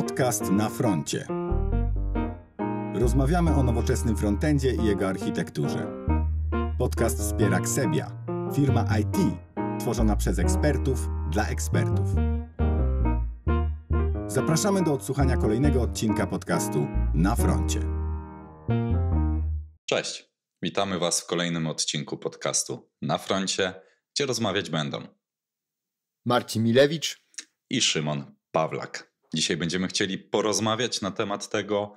Podcast na froncie. Rozmawiamy o nowoczesnym frontendzie i jego architekturze. Podcast wspiera Ksebia, firma IT tworzona przez ekspertów dla ekspertów. Zapraszamy do odsłuchania kolejnego odcinka podcastu Na froncie. Cześć. Witamy Was w kolejnym odcinku podcastu Na froncie, gdzie rozmawiać będą Marcin Milewicz i Szymon Pawlak. Dzisiaj będziemy chcieli porozmawiać na temat tego,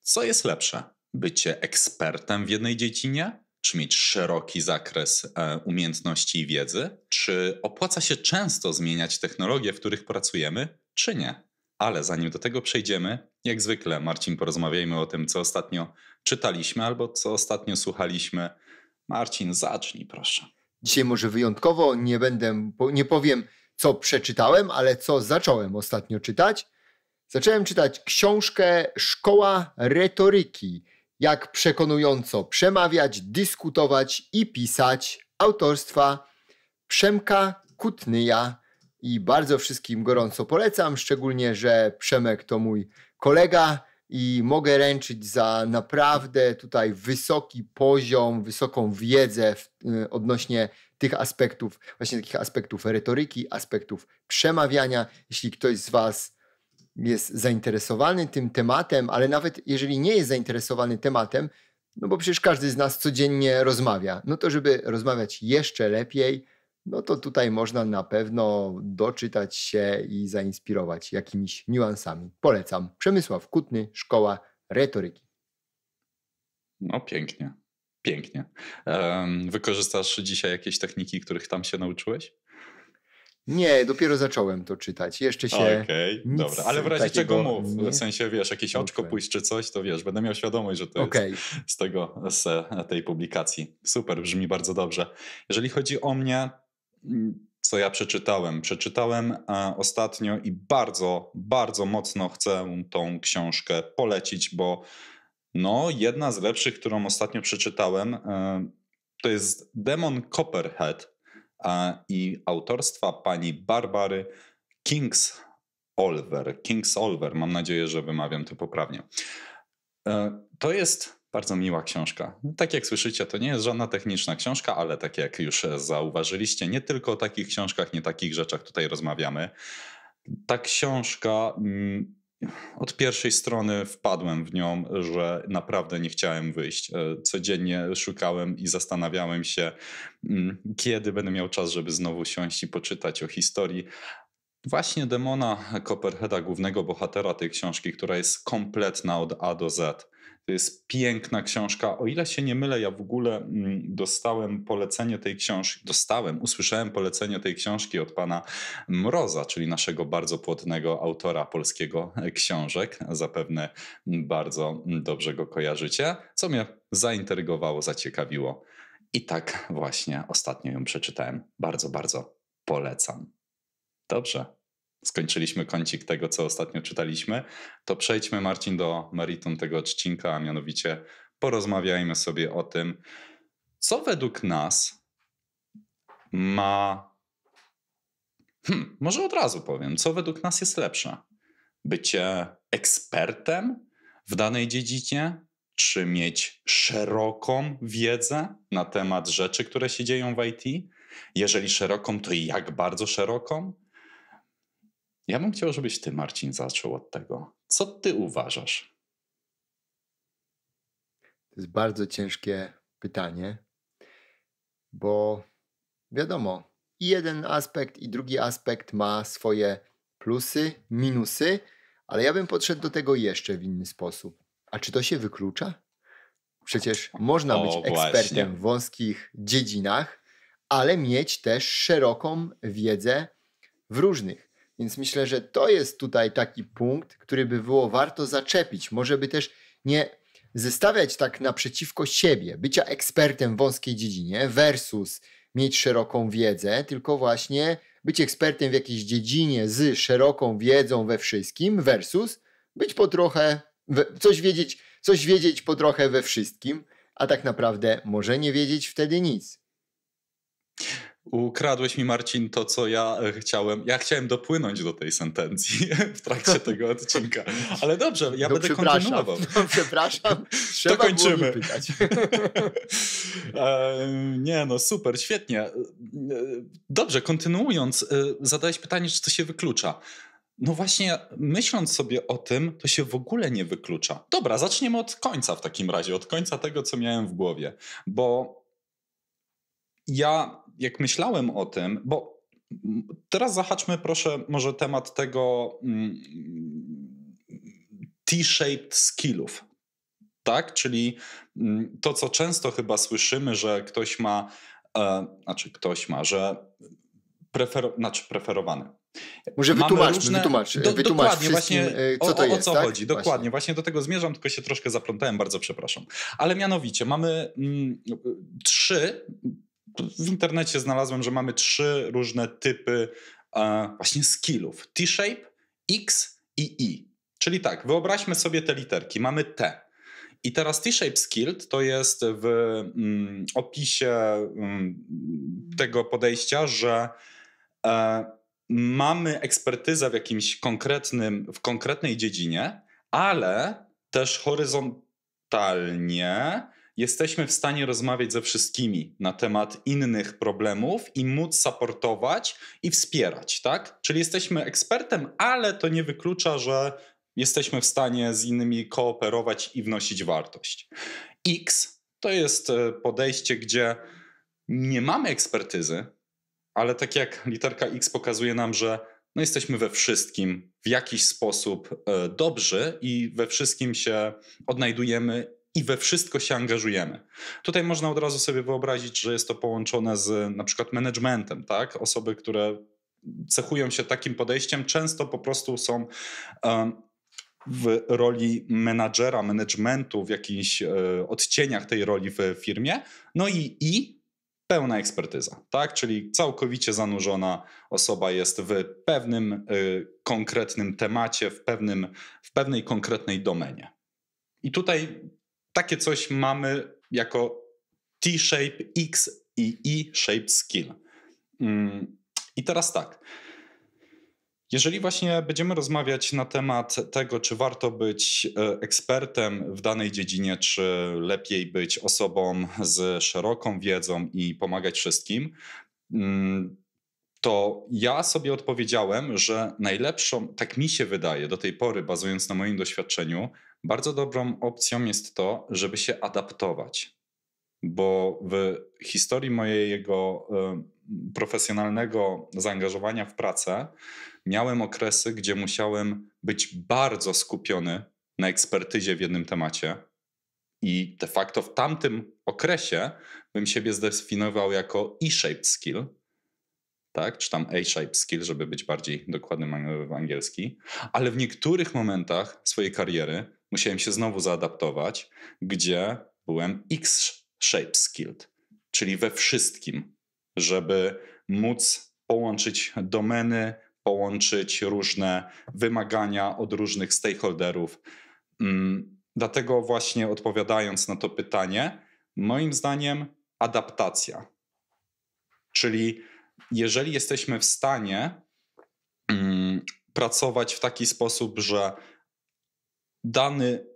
co jest lepsze: bycie ekspertem w jednej dziedzinie, czy mieć szeroki zakres e, umiejętności i wiedzy, czy opłaca się często zmieniać technologie, w których pracujemy, czy nie. Ale zanim do tego przejdziemy, jak zwykle, Marcin, porozmawiajmy o tym, co ostatnio czytaliśmy albo co ostatnio słuchaliśmy. Marcin, zacznij proszę. Dzisiaj może wyjątkowo nie będę, nie powiem co przeczytałem, ale co zacząłem ostatnio czytać. Zacząłem czytać książkę Szkoła Retoryki. Jak przekonująco przemawiać, dyskutować i pisać autorstwa Przemka Kutnyja i bardzo wszystkim gorąco polecam, szczególnie, że Przemek to mój kolega i mogę ręczyć za naprawdę tutaj wysoki poziom, wysoką wiedzę w, y, odnośnie tych aspektów, właśnie takich aspektów retoryki, aspektów przemawiania. Jeśli ktoś z Was jest zainteresowany tym tematem, ale nawet jeżeli nie jest zainteresowany tematem, no bo przecież każdy z nas codziennie rozmawia, no to żeby rozmawiać jeszcze lepiej, no to tutaj można na pewno doczytać się i zainspirować jakimiś niuansami. Polecam. Przemysław Kutny, Szkoła Retoryki. No pięknie, pięknie. Um, wykorzystasz dzisiaj jakieś techniki, których tam się nauczyłeś? Nie, dopiero zacząłem to czytać. Jeszcze się. Okej, okay, dobra, ale w razie czego mów. Nie? W sensie wiesz, jakieś oczko pójść czy coś, to wiesz, będę miał świadomość, że to okay. jest z tego, z tej publikacji. Super, brzmi bardzo dobrze. Jeżeli chodzi o mnie, mm, co ja przeczytałem. Przeczytałem e, ostatnio i bardzo, bardzo mocno chcę tą książkę polecić, bo no, jedna z lepszych, którą ostatnio przeczytałem, e, to jest Demon Copperhead i autorstwa pani Barbary Kings Olver. Kings Olver, mam nadzieję, że wymawiam to poprawnie. E, to jest bardzo miła książka. Tak jak słyszycie, to nie jest żadna techniczna książka, ale tak jak już zauważyliście, nie tylko o takich książkach, nie takich rzeczach tutaj rozmawiamy. Ta książka mm, od pierwszej strony wpadłem w nią, że naprawdę nie chciałem wyjść. E, codziennie szukałem i zastanawiałem się, mm, kiedy będę miał czas, żeby znowu siąść i poczytać o historii. Właśnie demona Copperheada, głównego bohatera tej książki, która jest kompletna od A do Z to jest piękna książka. O ile się nie mylę, ja w ogóle mm, dostałem polecenie tej książki, dostałem, usłyszałem polecenie tej książki od pana Mroza, czyli naszego bardzo płodnego autora polskiego e, książek. Zapewne bardzo dobrze go kojarzycie, co mnie zaintrygowało, zaciekawiło. I tak właśnie ostatnio ją przeczytałem. Bardzo, bardzo polecam. Dobrze, skończyliśmy kącik tego, co ostatnio czytaliśmy, to przejdźmy, Marcin, do meritum tego odcinka, a mianowicie porozmawiajmy sobie o tym, co według nas ma. Hmm, może od razu powiem, co według nas jest lepsze? Bycie ekspertem w danej dziedzinie, czy mieć szeroką wiedzę na temat rzeczy, które się dzieją w IT? Jeżeli szeroką, to jak bardzo szeroką? Ja bym chciał, żebyś ty, Marcin, zaczął od tego. Co ty uważasz? To jest bardzo ciężkie pytanie, bo wiadomo, i jeden aspekt, i drugi aspekt ma swoje plusy, minusy, ale ja bym podszedł do tego jeszcze w inny sposób. A czy to się wyklucza? Przecież można być ekspertem w wąskich dziedzinach, ale mieć też szeroką wiedzę w różnych. Więc myślę, że to jest tutaj taki punkt, który by było warto zaczepić. Może by też nie zestawiać tak naprzeciwko siebie, bycia ekspertem w wąskiej dziedzinie versus mieć szeroką wiedzę, tylko właśnie być ekspertem w jakiejś dziedzinie z szeroką wiedzą we wszystkim versus być po trochę, coś wiedzieć, coś wiedzieć po trochę we wszystkim, a tak naprawdę może nie wiedzieć wtedy nic. Ukradłeś mi, Marcin, to, co ja e, chciałem. Ja chciałem dopłynąć do tej sentencji w trakcie tego odcinka. Ale dobrze, ja no będę przepraszam, kontynuował. No, przepraszam, trzeba to kończymy. pytać. E, nie, no super, świetnie. E, dobrze, kontynuując, zadałeś pytanie, czy to się wyklucza. No właśnie, myśląc sobie o tym, to się w ogóle nie wyklucza. Dobra, zaczniemy od końca w takim razie, od końca tego, co miałem w głowie, bo ja jak myślałem o tym, bo teraz zahaczmy proszę może temat tego mm, T-shaped skillów. Tak, czyli mm, to, co często chyba słyszymy, że ktoś ma, e, znaczy ktoś ma, że prefer, znaczy preferowany. Może wytłumacz, różne... wytłumacz, do, wytłumacz dokładnie, właśnie, e, co to o, jest. O co tak? chodzi, dokładnie, właśnie. właśnie do tego zmierzam, tylko się troszkę zaplątałem, bardzo przepraszam. Ale mianowicie mamy mm, trzy w internecie znalazłem, że mamy trzy różne typy właśnie skillów: T-shape, X i I. Czyli tak, wyobraźmy sobie te literki. Mamy T. I teraz T-shape skilled to jest w mm, opisie mm, tego podejścia, że e, mamy ekspertyzę w jakimś konkretnym, w konkretnej dziedzinie, ale też horyzontalnie jesteśmy w stanie rozmawiać ze wszystkimi na temat innych problemów i móc supportować i wspierać, tak? Czyli jesteśmy ekspertem, ale to nie wyklucza, że jesteśmy w stanie z innymi kooperować i wnosić wartość. X to jest e, podejście, gdzie nie mamy ekspertyzy, ale tak jak literka X pokazuje nam, że no jesteśmy we wszystkim w jakiś sposób e, dobrzy i we wszystkim się odnajdujemy i we wszystko się angażujemy. Tutaj można od razu sobie wyobrazić, że jest to połączone z na przykład managementem, tak? Osoby, które cechują się takim podejściem, często po prostu są w roli menadżera, managementu, w jakichś e, odcieniach tej roli w firmie. No i, i pełna ekspertyza, tak? Czyli całkowicie zanurzona osoba jest w pewnym e, konkretnym temacie, w, pewnym, w pewnej konkretnej domenie. I tutaj takie coś mamy jako T-shape X i E-shape skin. Mm, I teraz tak. Jeżeli właśnie będziemy rozmawiać na temat tego, czy warto być e, ekspertem w danej dziedzinie, czy lepiej być osobą z szeroką wiedzą i pomagać wszystkim, mm, to ja sobie odpowiedziałem, że najlepszą, tak mi się wydaje do tej pory, bazując na moim doświadczeniu, bardzo dobrą opcją jest to, żeby się adaptować. Bo w historii mojego y, profesjonalnego zaangażowania w pracę miałem okresy, gdzie musiałem być bardzo skupiony na ekspertyzie w jednym temacie. I de facto w tamtym okresie bym siebie zdefiniował jako e-shaped skill, tak? czy tam A-shape skill, żeby być bardziej dokładnym w angielski, ale w niektórych momentach swojej kariery musiałem się znowu zaadaptować, gdzie byłem X-shape skilled, czyli we wszystkim, żeby móc połączyć domeny, połączyć różne wymagania od różnych stakeholderów. Mm, dlatego właśnie odpowiadając na to pytanie, moim zdaniem adaptacja. Czyli jeżeli jesteśmy w stanie mm, pracować w taki sposób, że dany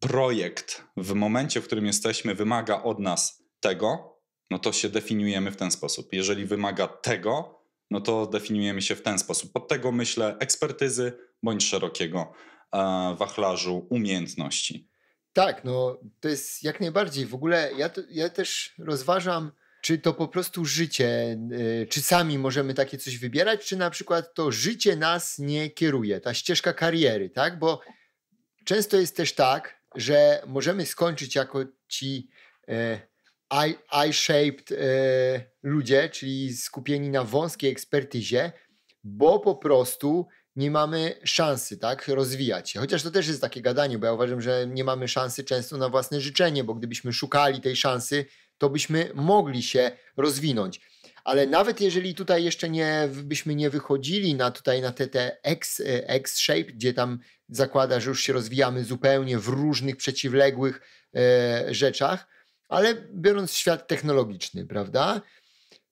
projekt w momencie, w którym jesteśmy, wymaga od nas tego, no to się definiujemy w ten sposób. Jeżeli wymaga tego, no to definiujemy się w ten sposób. Pod tego myślę ekspertyzy bądź szerokiego e, wachlarzu umiejętności. Tak, no to jest jak najbardziej. W ogóle ja, ja też rozważam czy to po prostu życie, y, czy sami możemy takie coś wybierać, czy na przykład to życie nas nie kieruje, ta ścieżka kariery, tak? Bo często jest też tak, że możemy skończyć jako ci e, eye-shaped e, ludzie, czyli skupieni na wąskiej ekspertyzie, bo po prostu nie mamy szansy tak, rozwijać się. Chociaż to też jest takie gadanie, bo ja uważam, że nie mamy szansy często na własne życzenie, bo gdybyśmy szukali tej szansy, to byśmy mogli się rozwinąć. Ale nawet jeżeli tutaj jeszcze nie, byśmy nie wychodzili na tutaj na te, te X, X-shape, gdzie tam zakłada, że już się rozwijamy zupełnie w różnych przeciwległych e, rzeczach, ale biorąc świat technologiczny, prawda?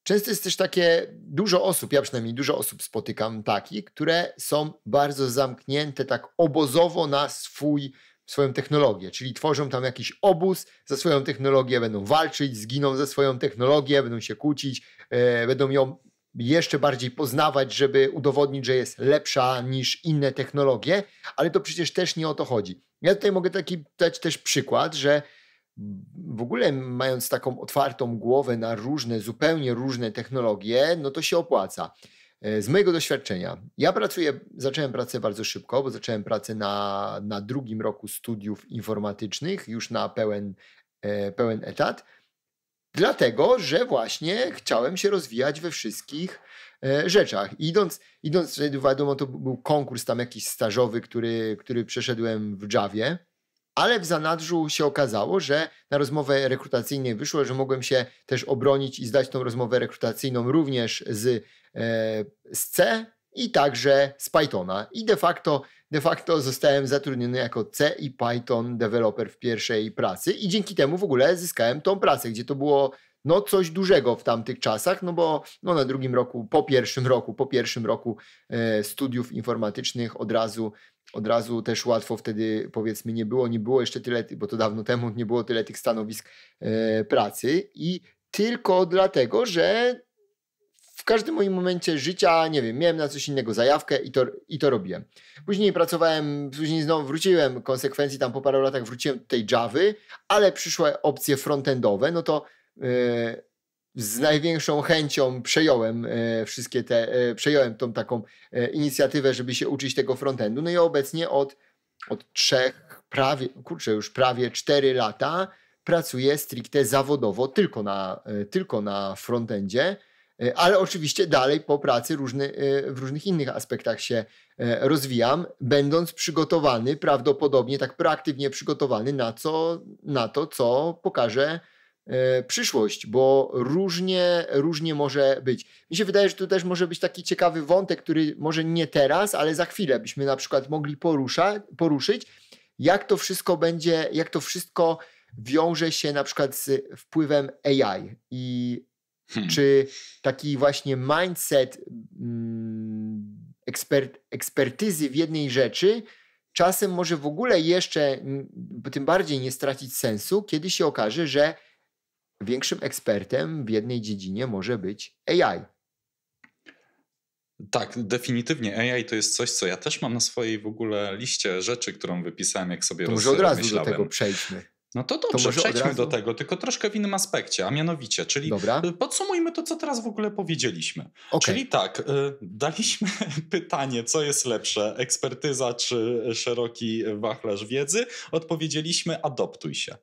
Często jest też takie, dużo osób, ja przynajmniej dużo osób spotykam takich, które są bardzo zamknięte tak obozowo na swój swoją technologię, czyli tworzą tam jakiś obóz, za swoją technologię będą walczyć, zginą ze swoją technologię, będą się kłócić, e, będą ją jeszcze bardziej poznawać, żeby udowodnić, że jest lepsza niż inne technologie, ale to przecież też nie o to chodzi. Ja tutaj mogę taki dać też przykład, że w ogóle mając taką otwartą głowę na różne, zupełnie różne technologie, no to się opłaca. E, z mojego doświadczenia, ja pracuję, zacząłem pracę bardzo szybko, bo zacząłem pracę na, na drugim roku studiów informatycznych, już na pełen, e, pełen etat, dlatego, że właśnie chciałem się rozwijać we wszystkich e, rzeczach. I idąc, idąc, wiadomo, to był konkurs tam jakiś stażowy, który, który przeszedłem w Javie, ale w zanadrzu się okazało, że na rozmowę rekrutacyjną wyszło, że mogłem się też obronić i zdać tą rozmowę rekrutacyjną również z E, z C i także z Pythona. I de facto, de facto zostałem zatrudniony jako C i Python developer w pierwszej pracy i dzięki temu w ogóle zyskałem tą pracę, gdzie to było no coś dużego w tamtych czasach, no bo no na drugim roku, po pierwszym roku, po pierwszym roku e, studiów informatycznych od razu, od razu też łatwo wtedy powiedzmy nie było, nie było jeszcze tyle, bo to dawno temu nie było tyle tych stanowisk e, pracy i tylko dlatego, że w każdym moim momencie życia, nie wiem, miałem na coś innego zajawkę i to, i to robiłem. Później pracowałem, później znowu wróciłem, konsekwencji tam po paru latach wróciłem do tej Javy, ale przyszły opcje frontendowe, no to yy, z największą chęcią przejąłem yy, wszystkie te, yy, przejąłem tą taką inicjatywę, żeby się uczyć tego frontendu. No i obecnie od, od trzech, prawie, kurczę, już prawie cztery lata pracuję stricte zawodowo tylko na, tylko na frontendzie E, ale oczywiście dalej po pracy różny, e, w różnych innych aspektach się e, rozwijam, będąc przygotowany, prawdopodobnie tak proaktywnie przygotowany na, co, na to, co pokaże przyszłość, bo różnie, różnie może być. Mi się wydaje, że tu też może być taki ciekawy wątek, który może nie teraz, ale za chwilę byśmy na przykład mogli porusza, poruszyć, jak to wszystko będzie, jak to wszystko wiąże się na przykład z wpływem AI i Hmm. Czy taki właśnie mindset mm, ekspert, ekspertyzy w jednej rzeczy czasem może w ogóle jeszcze mm, tym bardziej nie stracić sensu, kiedy się okaże, że większym ekspertem w jednej dziedzinie może być AI. Tak, definitywnie AI to jest coś, co ja też mam na swojej w ogóle liście rzeczy, którą wypisałem, jak sobie to może od razu do tego przejdźmy. No to dobrze, to przejdźmy razu... do tego, tylko troszkę w innym aspekcie, a mianowicie, czyli Dobra. Y, podsumujmy to, co teraz w ogóle powiedzieliśmy. Okay. Czyli tak, y, daliśmy pytanie, co jest lepsze, ekspertyza czy szeroki wachlarz wiedzy, odpowiedzieliśmy adoptuj się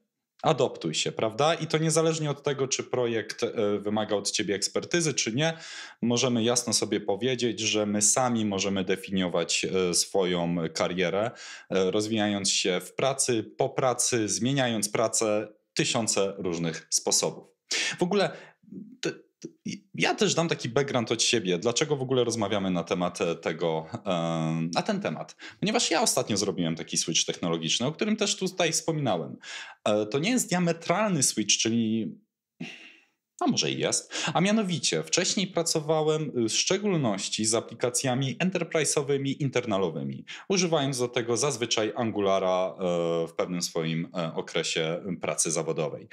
adoptuj się, prawda? I to niezależnie od tego, czy projekt e, wymaga od ciebie ekspertyzy, czy nie, możemy jasno sobie powiedzieć, że my sami możemy definiować e, swoją karierę, e, rozwijając się w pracy, po pracy, zmieniając pracę, tysiące różnych sposobów. W ogóle ja też dam taki background od siebie. Dlaczego w ogóle rozmawiamy na temat e, tego, e, na ten temat? Ponieważ ja ostatnio zrobiłem taki switch technologiczny, o którym też tutaj wspominałem. E, to nie jest diametralny switch, czyli a może i jest, a mianowicie wcześniej pracowałem y, w szczególności z aplikacjami enterprise'owymi, internalowymi, używając do tego zazwyczaj Angulara e, w pewnym swoim e, okresie y, pracy zawodowej.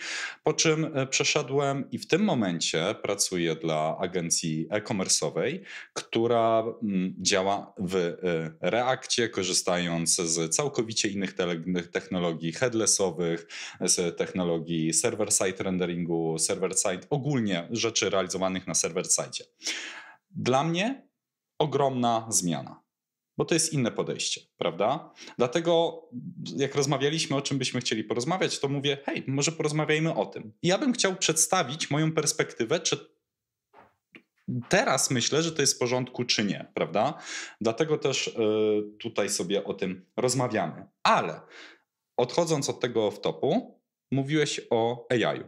Po czym e, przeszedłem i w tym momencie pracuję dla agencji e-commerce'owej, która mm, działa w y, Reakcie, korzystając z całkowicie innych technologii headlessowych, z technologii server-side renderingu, server-side ogólnie rzeczy realizowanych na serwer-side. Dla mnie ogromna zmiana bo to jest inne podejście, prawda? Dlatego, jak rozmawialiśmy o czym byśmy chcieli porozmawiać, to mówię, hej, może porozmawiajmy o tym. ja bym chciał przedstawić moją perspektywę, czy teraz myślę, że to jest w porządku, czy nie, prawda? Dlatego też e, tutaj sobie o tym rozmawiamy. Ale odchodząc od tego w topu, mówiłeś o AI. -u.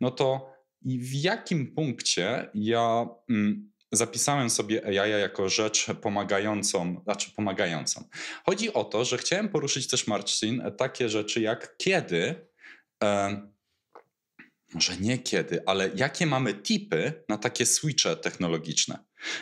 No to i w jakim punkcie ja mm, zapisałem sobie AI jako rzecz pomagającą, znaczy pomagającą. Chodzi o to, że chciałem poruszyć też Marcin takie rzeczy jak kiedy, e, może nie kiedy, ale jakie mamy tipy na takie switche technologiczne.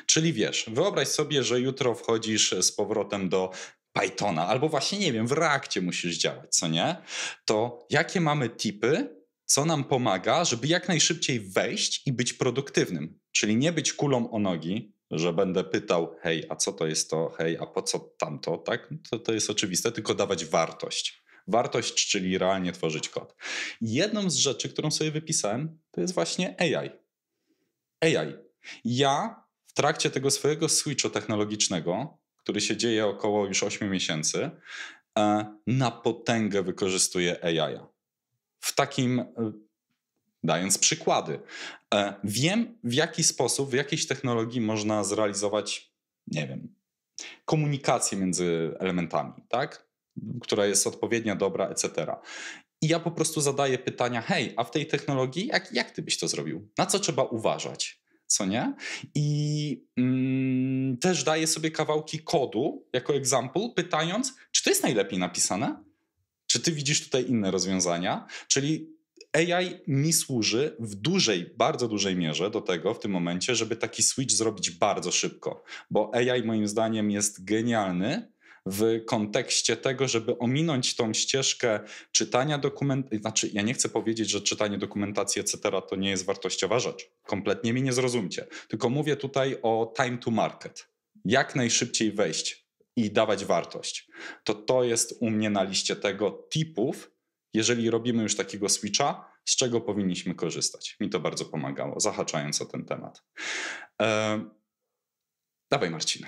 Czyli wiesz, wyobraź sobie, że jutro wchodzisz z powrotem do Pythona, albo właśnie nie wiem, w Reakcie musisz działać, co nie? To jakie mamy tipy co nam pomaga, żeby jak najszybciej wejść i być produktywnym. Czyli nie być kulą o nogi, że będę pytał, hej, a co to jest to, hej, a po co tamto, tak? No to, to jest oczywiste, tylko dawać wartość. Wartość, czyli realnie tworzyć kod. Jedną z rzeczy, którą sobie wypisałem, to jest właśnie AI. AI. Ja w trakcie tego swojego switchu technologicznego, który się dzieje około już 8 miesięcy, e, na potęgę wykorzystuję AI. -a w takim, e, dając przykłady, e, wiem w jaki sposób, w jakiejś technologii można zrealizować, nie wiem, komunikację między elementami, tak? która jest odpowiednia, dobra, etc. I ja po prostu zadaję pytania, hej, a w tej technologii jak, jak ty byś to zrobił? Na co trzeba uważać? Co nie? I mm, też daję sobie kawałki kodu jako example, pytając, czy to jest najlepiej napisane? Czy ty widzisz tutaj inne rozwiązania? Czyli AI mi służy w dużej, bardzo dużej mierze do tego w tym momencie, żeby taki switch zrobić bardzo szybko, bo AI moim zdaniem jest genialny w kontekście tego, żeby ominąć tą ścieżkę czytania dokumentacji. Znaczy, ja nie chcę powiedzieć, że czytanie dokumentacji, etc., to nie jest wartościowa rzecz. Kompletnie mi nie zrozumcie. Tylko mówię tutaj o time to market. Jak najszybciej wejść i dawać wartość. To to jest u mnie na liście tego typów, jeżeli robimy już takiego switcha, z czego powinniśmy korzystać. Mi to bardzo pomagało, zahaczając o ten temat. dawaj Marcin.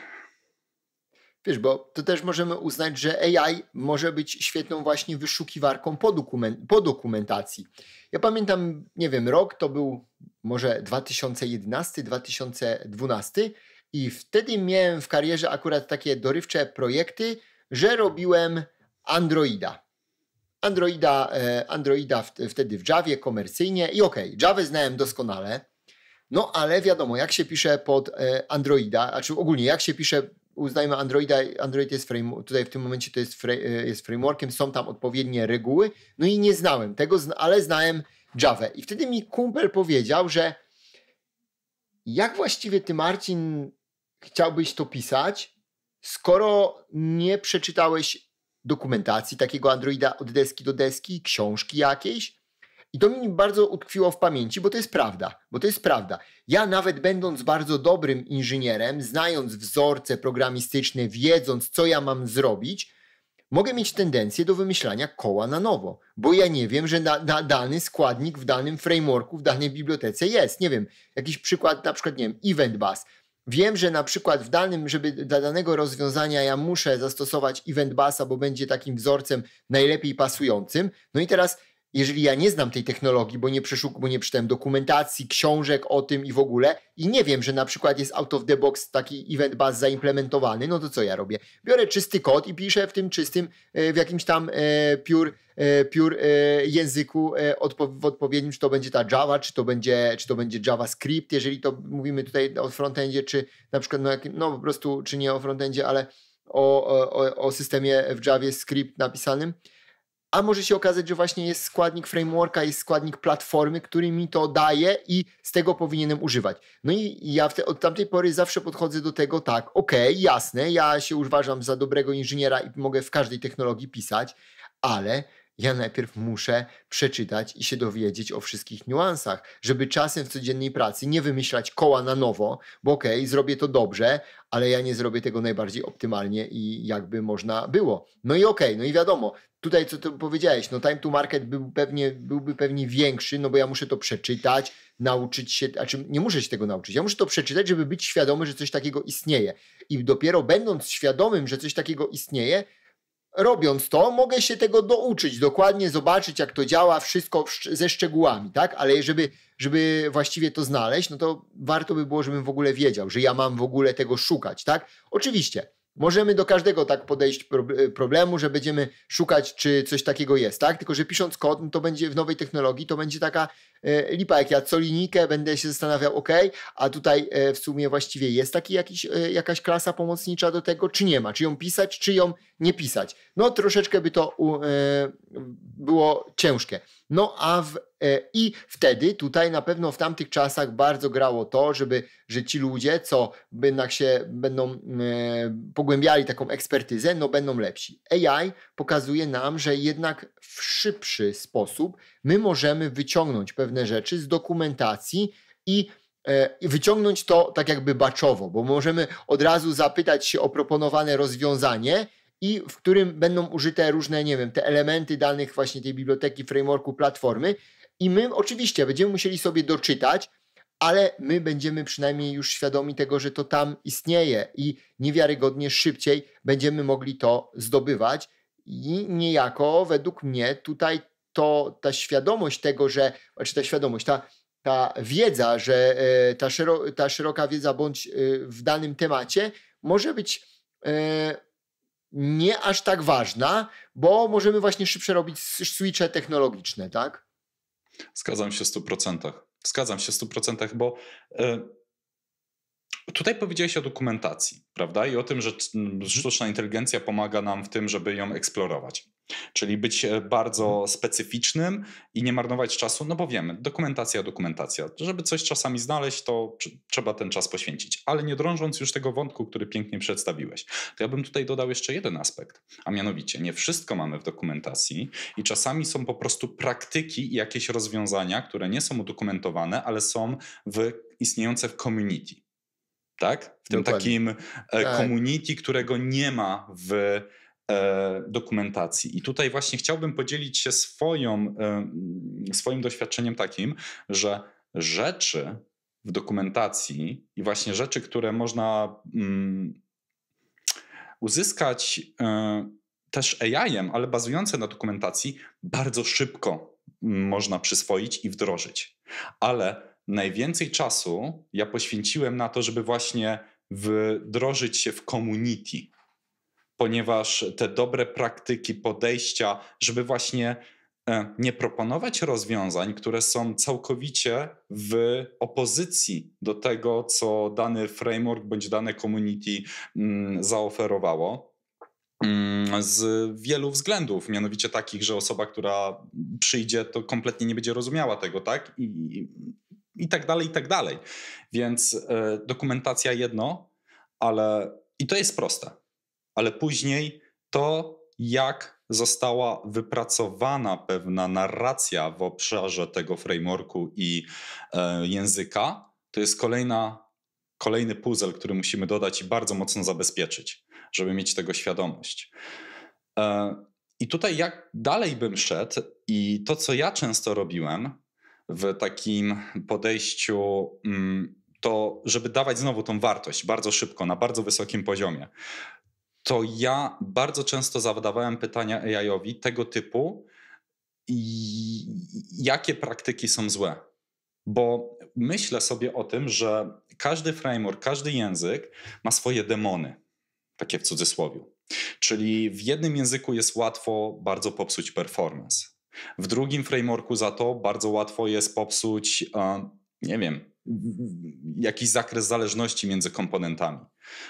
Wiesz, bo to też możemy uznać, że AI może być świetną właśnie wyszukiwarką po, dokumen po dokumentacji. Ja pamiętam, nie wiem, rok to był może 2011, 2012 i wtedy miałem w karierze akurat takie dorywcze projekty, że robiłem Androida. Androida, e, Androida wtedy w Javie komercyjnie i okej, okay, Javę znałem doskonale, no ale wiadomo, jak się pisze pod e, Androida, a czy ogólnie jak się pisze, uznajmy Androida, Android jest frame, tutaj w tym momencie to jest, e, jest frameworkiem, są tam odpowiednie reguły, no i nie znałem tego, ale znałem Javę. I wtedy mi kumpel powiedział, że jak właściwie ty Marcin chciałbyś to pisać, skoro nie przeczytałeś dokumentacji takiego Androida od deski do deski, książki jakiejś? I to mi bardzo utkwiło w pamięci, bo to jest prawda, bo to jest prawda. Ja nawet będąc bardzo dobrym inżynierem, znając wzorce programistyczne, wiedząc co ja mam zrobić, mogę mieć tendencję do wymyślania koła na nowo, bo ja nie wiem, że na, na dany składnik w danym frameworku, w danej bibliotece jest. Nie wiem, jakiś przykład, na przykład, nie wiem, Event Bus. Wiem, że na przykład w danym, żeby dla danego rozwiązania ja muszę zastosować event basa, bo będzie takim wzorcem najlepiej pasującym. No i teraz jeżeli ja nie znam tej technologii, bo nie, przeszukuję, bo nie czytałem dokumentacji, książek o tym i w ogóle, i nie wiem, że na przykład jest out of the box taki event bus zaimplementowany, no to co ja robię? Biorę czysty kod i piszę w tym czystym, e, w jakimś tam e, piór, e, piór języku w odpowiednim, czy to będzie ta Java, czy to będzie, czy to będzie JavaScript, jeżeli to mówimy tutaj o frontendzie, czy na przykład, no, no po prostu, czy nie o frontendzie, ale o, o, o systemie w JavaScript napisanym a może się okazać, że właśnie jest składnik frameworka, jest składnik platformy, który mi to daje i z tego powinienem używać. No i ja te, od tamtej pory zawsze podchodzę do tego tak, okej, okay, jasne, ja się uważam za dobrego inżyniera i mogę w każdej technologii pisać, ale ja najpierw muszę przeczytać i się dowiedzieć o wszystkich niuansach, żeby czasem w codziennej pracy nie wymyślać koła na nowo, bo okej, okay, zrobię to dobrze, ale ja nie zrobię tego najbardziej optymalnie i jakby można było. No i okej, okay, no i wiadomo, tutaj co ty powiedziałeś, no time to market był pewnie, byłby pewnie większy, no bo ja muszę to przeczytać, nauczyć się, znaczy nie muszę się tego nauczyć, ja muszę to przeczytać, żeby być świadomy, że coś takiego istnieje. I dopiero będąc świadomym, że coś takiego istnieje, robiąc to, mogę się tego douczyć, dokładnie zobaczyć, jak to działa, wszystko ze szczegółami, tak? Ale żeby, żeby właściwie to znaleźć, no to warto by było, żebym w ogóle wiedział, że ja mam w ogóle tego szukać, tak? Oczywiście. Możemy do każdego tak podejść e, problemu, że będziemy szukać, czy coś takiego jest, tak? Tylko, że pisząc kod, no to będzie w nowej technologii, to będzie taka e, lipa, jak ja co linijkę będę się zastanawiał, ok, a tutaj e, w sumie właściwie jest taki jakiś, jakaś klasa pomocnicza do tego, czy nie ma, czy ją pisać, czy ją nie pisać. No troszeczkę by to e, było ciężkie. No a w, e, i wtedy tutaj na pewno w tamtych czasach bardzo grało to, żeby, że ci ludzie, co jednak się będą e, pogłębiali taką ekspertyzę, no będą lepsi. AI pokazuje nam, że jednak w szybszy sposób my możemy wyciągnąć pewne rzeczy z dokumentacji i i wyciągnąć to tak jakby baczowo, bo możemy od razu zapytać się o proponowane rozwiązanie i w którym będą użyte różne, nie wiem, te elementy danych właśnie tej biblioteki, frameworku, platformy. I my oczywiście będziemy musieli sobie doczytać, ale my będziemy przynajmniej już świadomi tego, że to tam istnieje i niewiarygodnie szybciej będziemy mogli to zdobywać. I niejako według mnie tutaj to ta świadomość tego, że, znaczy ta świadomość, ta, ta wiedza, że e, ta, szeroka wiedza bądź e, w danym temacie może być e, nie aż tak ważna, bo możemy właśnie szybsze robić switche technologiczne, tak? Zgadzam się w 100%. Zgadzam się w 100%, bo. E, Tutaj powiedziałeś o dokumentacji, prawda? I o tym, że mhm. sztuczna inteligencja pomaga nam w tym, żeby ją eksplorować. Czyli być e, bardzo mhm. specyficznym i nie marnować czasu, no bo wiemy, dokumentacja, dokumentacja. Żeby coś czasami znaleźć, to trzeba ten czas poświęcić. Ale nie drążąc już tego wątku, który pięknie przedstawiłeś, to ja bym tutaj dodał jeszcze jeden aspekt, a mianowicie nie wszystko mamy w dokumentacji i czasami są po prostu praktyki i jakieś rozwiązania, które nie są udokumentowane, ale są w, istniejące w community tak? W tym Dokładnie. takim e, tak. community, którego nie ma w e, dokumentacji. I tutaj właśnie chciałbym podzielić się swoją, swoim doświadczeniem takim, że rzeczy w dokumentacji i właśnie rzeczy, które można mm, uzyskać e, też AI-em, ale bazujące na dokumentacji, bardzo szybko mm, można przyswoić i wdrożyć. Ale najwięcej czasu ja poświęciłem na to, żeby właśnie wdrożyć się w community, ponieważ te dobre praktyki, podejścia, żeby właśnie e, nie proponować rozwiązań, które są całkowicie w opozycji do tego, co dany framework bądź dane community mm, zaoferowało. Mm, z wielu względów, mianowicie takich, że osoba, która przyjdzie, to kompletnie nie będzie rozumiała tego, tak? I i tak dalej, i tak dalej. Więc e, dokumentacja jedno, ale i to jest proste, ale później to, jak została wypracowana pewna narracja w obszarze tego frameworku i e, języka, to jest kolejna, kolejny puzzle, który musimy dodać i bardzo mocno zabezpieczyć, żeby mieć tego świadomość. E, I tutaj jak dalej bym szedł i to, co ja często robiłem, w takim podejściu mm, to, żeby dawać znowu tą wartość bardzo szybko, na bardzo wysokim poziomie, to ja bardzo często zadawałem pytania AI-owi tego typu, jakie praktyki są złe. Bo myślę sobie o tym, że każdy framework, każdy język ma swoje demony, takie w cudzysłowie. Czyli w jednym języku jest łatwo bardzo popsuć performance w drugim frameworku za to bardzo łatwo jest popsuć, e, nie wiem, jakiś zakres zależności między komponentami.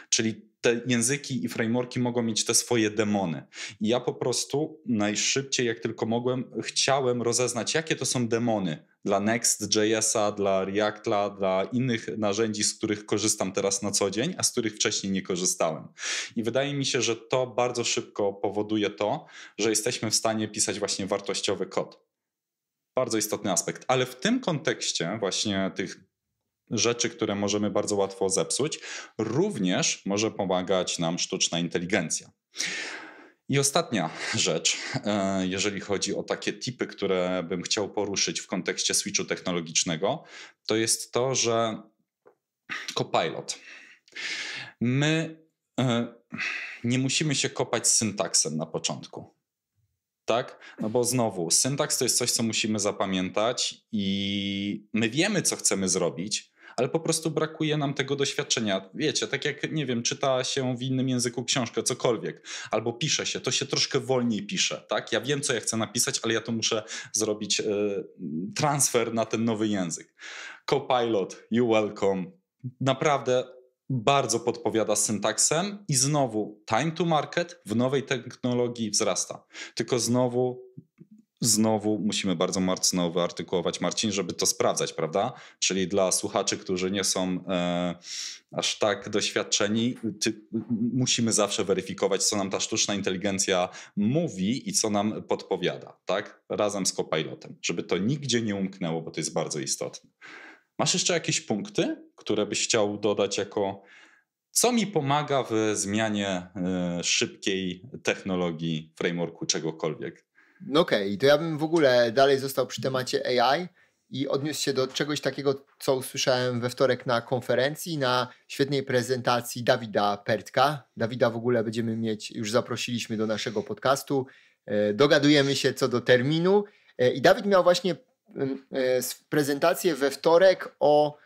Czyli te języki i frameworki mogą mieć te swoje demony. I ja po prostu najszybciej, jak tylko mogłem, chciałem rozeznać, jakie to są demony dla Next.js'a, dla React'a, dla innych narzędzi, z których korzystam teraz na co dzień, a z których wcześniej nie korzystałem. I wydaje mi się, że to bardzo szybko powoduje to, że jesteśmy w stanie pisać właśnie wartościowy kod. Bardzo istotny aspekt, ale w tym kontekście właśnie tych rzeczy, które możemy bardzo łatwo zepsuć, również może pomagać nam sztuczna inteligencja. I ostatnia rzecz, e, jeżeli chodzi o takie tipy, które bym chciał poruszyć w kontekście switchu technologicznego, to jest to, że Copilot. My e, nie musimy się kopać syntaksem na początku. Tak? No bo znowu, syntaks to jest coś, co musimy zapamiętać i my wiemy, co chcemy zrobić, ale po prostu brakuje nam tego doświadczenia. Wiecie, tak jak, nie wiem, czyta się w innym języku książkę, cokolwiek, albo pisze się, to się troszkę wolniej pisze, tak? Ja wiem, co ja chcę napisać, ale ja to muszę zrobić y, transfer na ten nowy język. Copilot, you welcome. Naprawdę bardzo podpowiada syntaksem i znowu time to market w nowej technologii wzrasta. Tylko znowu znowu musimy bardzo mocno wyartykułować Marcin, żeby to sprawdzać, prawda? Czyli dla słuchaczy, którzy nie są e, aż tak doświadczeni, ty, musimy zawsze weryfikować, co nam ta sztuczna inteligencja mówi i co nam podpowiada, tak? Razem z copilotem, żeby to nigdzie nie umknęło, bo to jest bardzo istotne. Masz jeszcze jakieś punkty, które byś chciał dodać jako co mi pomaga w zmianie y, szybkiej technologii frameworku czegokolwiek? No okej, okay, to ja bym w ogóle dalej został przy temacie AI i odniósł się do czegoś takiego, co usłyszałem we wtorek na konferencji, na świetnej prezentacji Dawida Pertka. Dawida w ogóle będziemy mieć, już zaprosiliśmy do naszego podcastu. E, dogadujemy się co do terminu. E, I Dawid miał właśnie mm, e, prezentację we wtorek o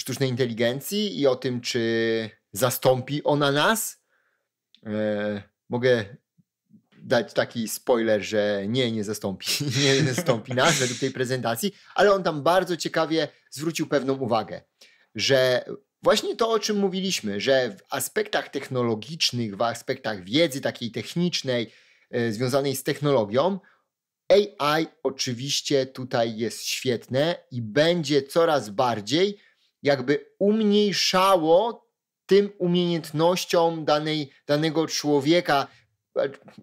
sztucznej inteligencji i o tym, czy zastąpi ona nas. Mogę dać taki spoiler, że nie, nie zastąpi, nie, zastąpi nas według tej prezentacji, ale on tam bardzo ciekawie zwrócił pewną uwagę, że właśnie to, o czym mówiliśmy, że w aspektach technologicznych, w aspektach wiedzy takiej technicznej, e, związanej z technologią, AI oczywiście tutaj jest świetne i będzie coraz bardziej jakby umniejszało tym umiejętnościom danej, danego człowieka,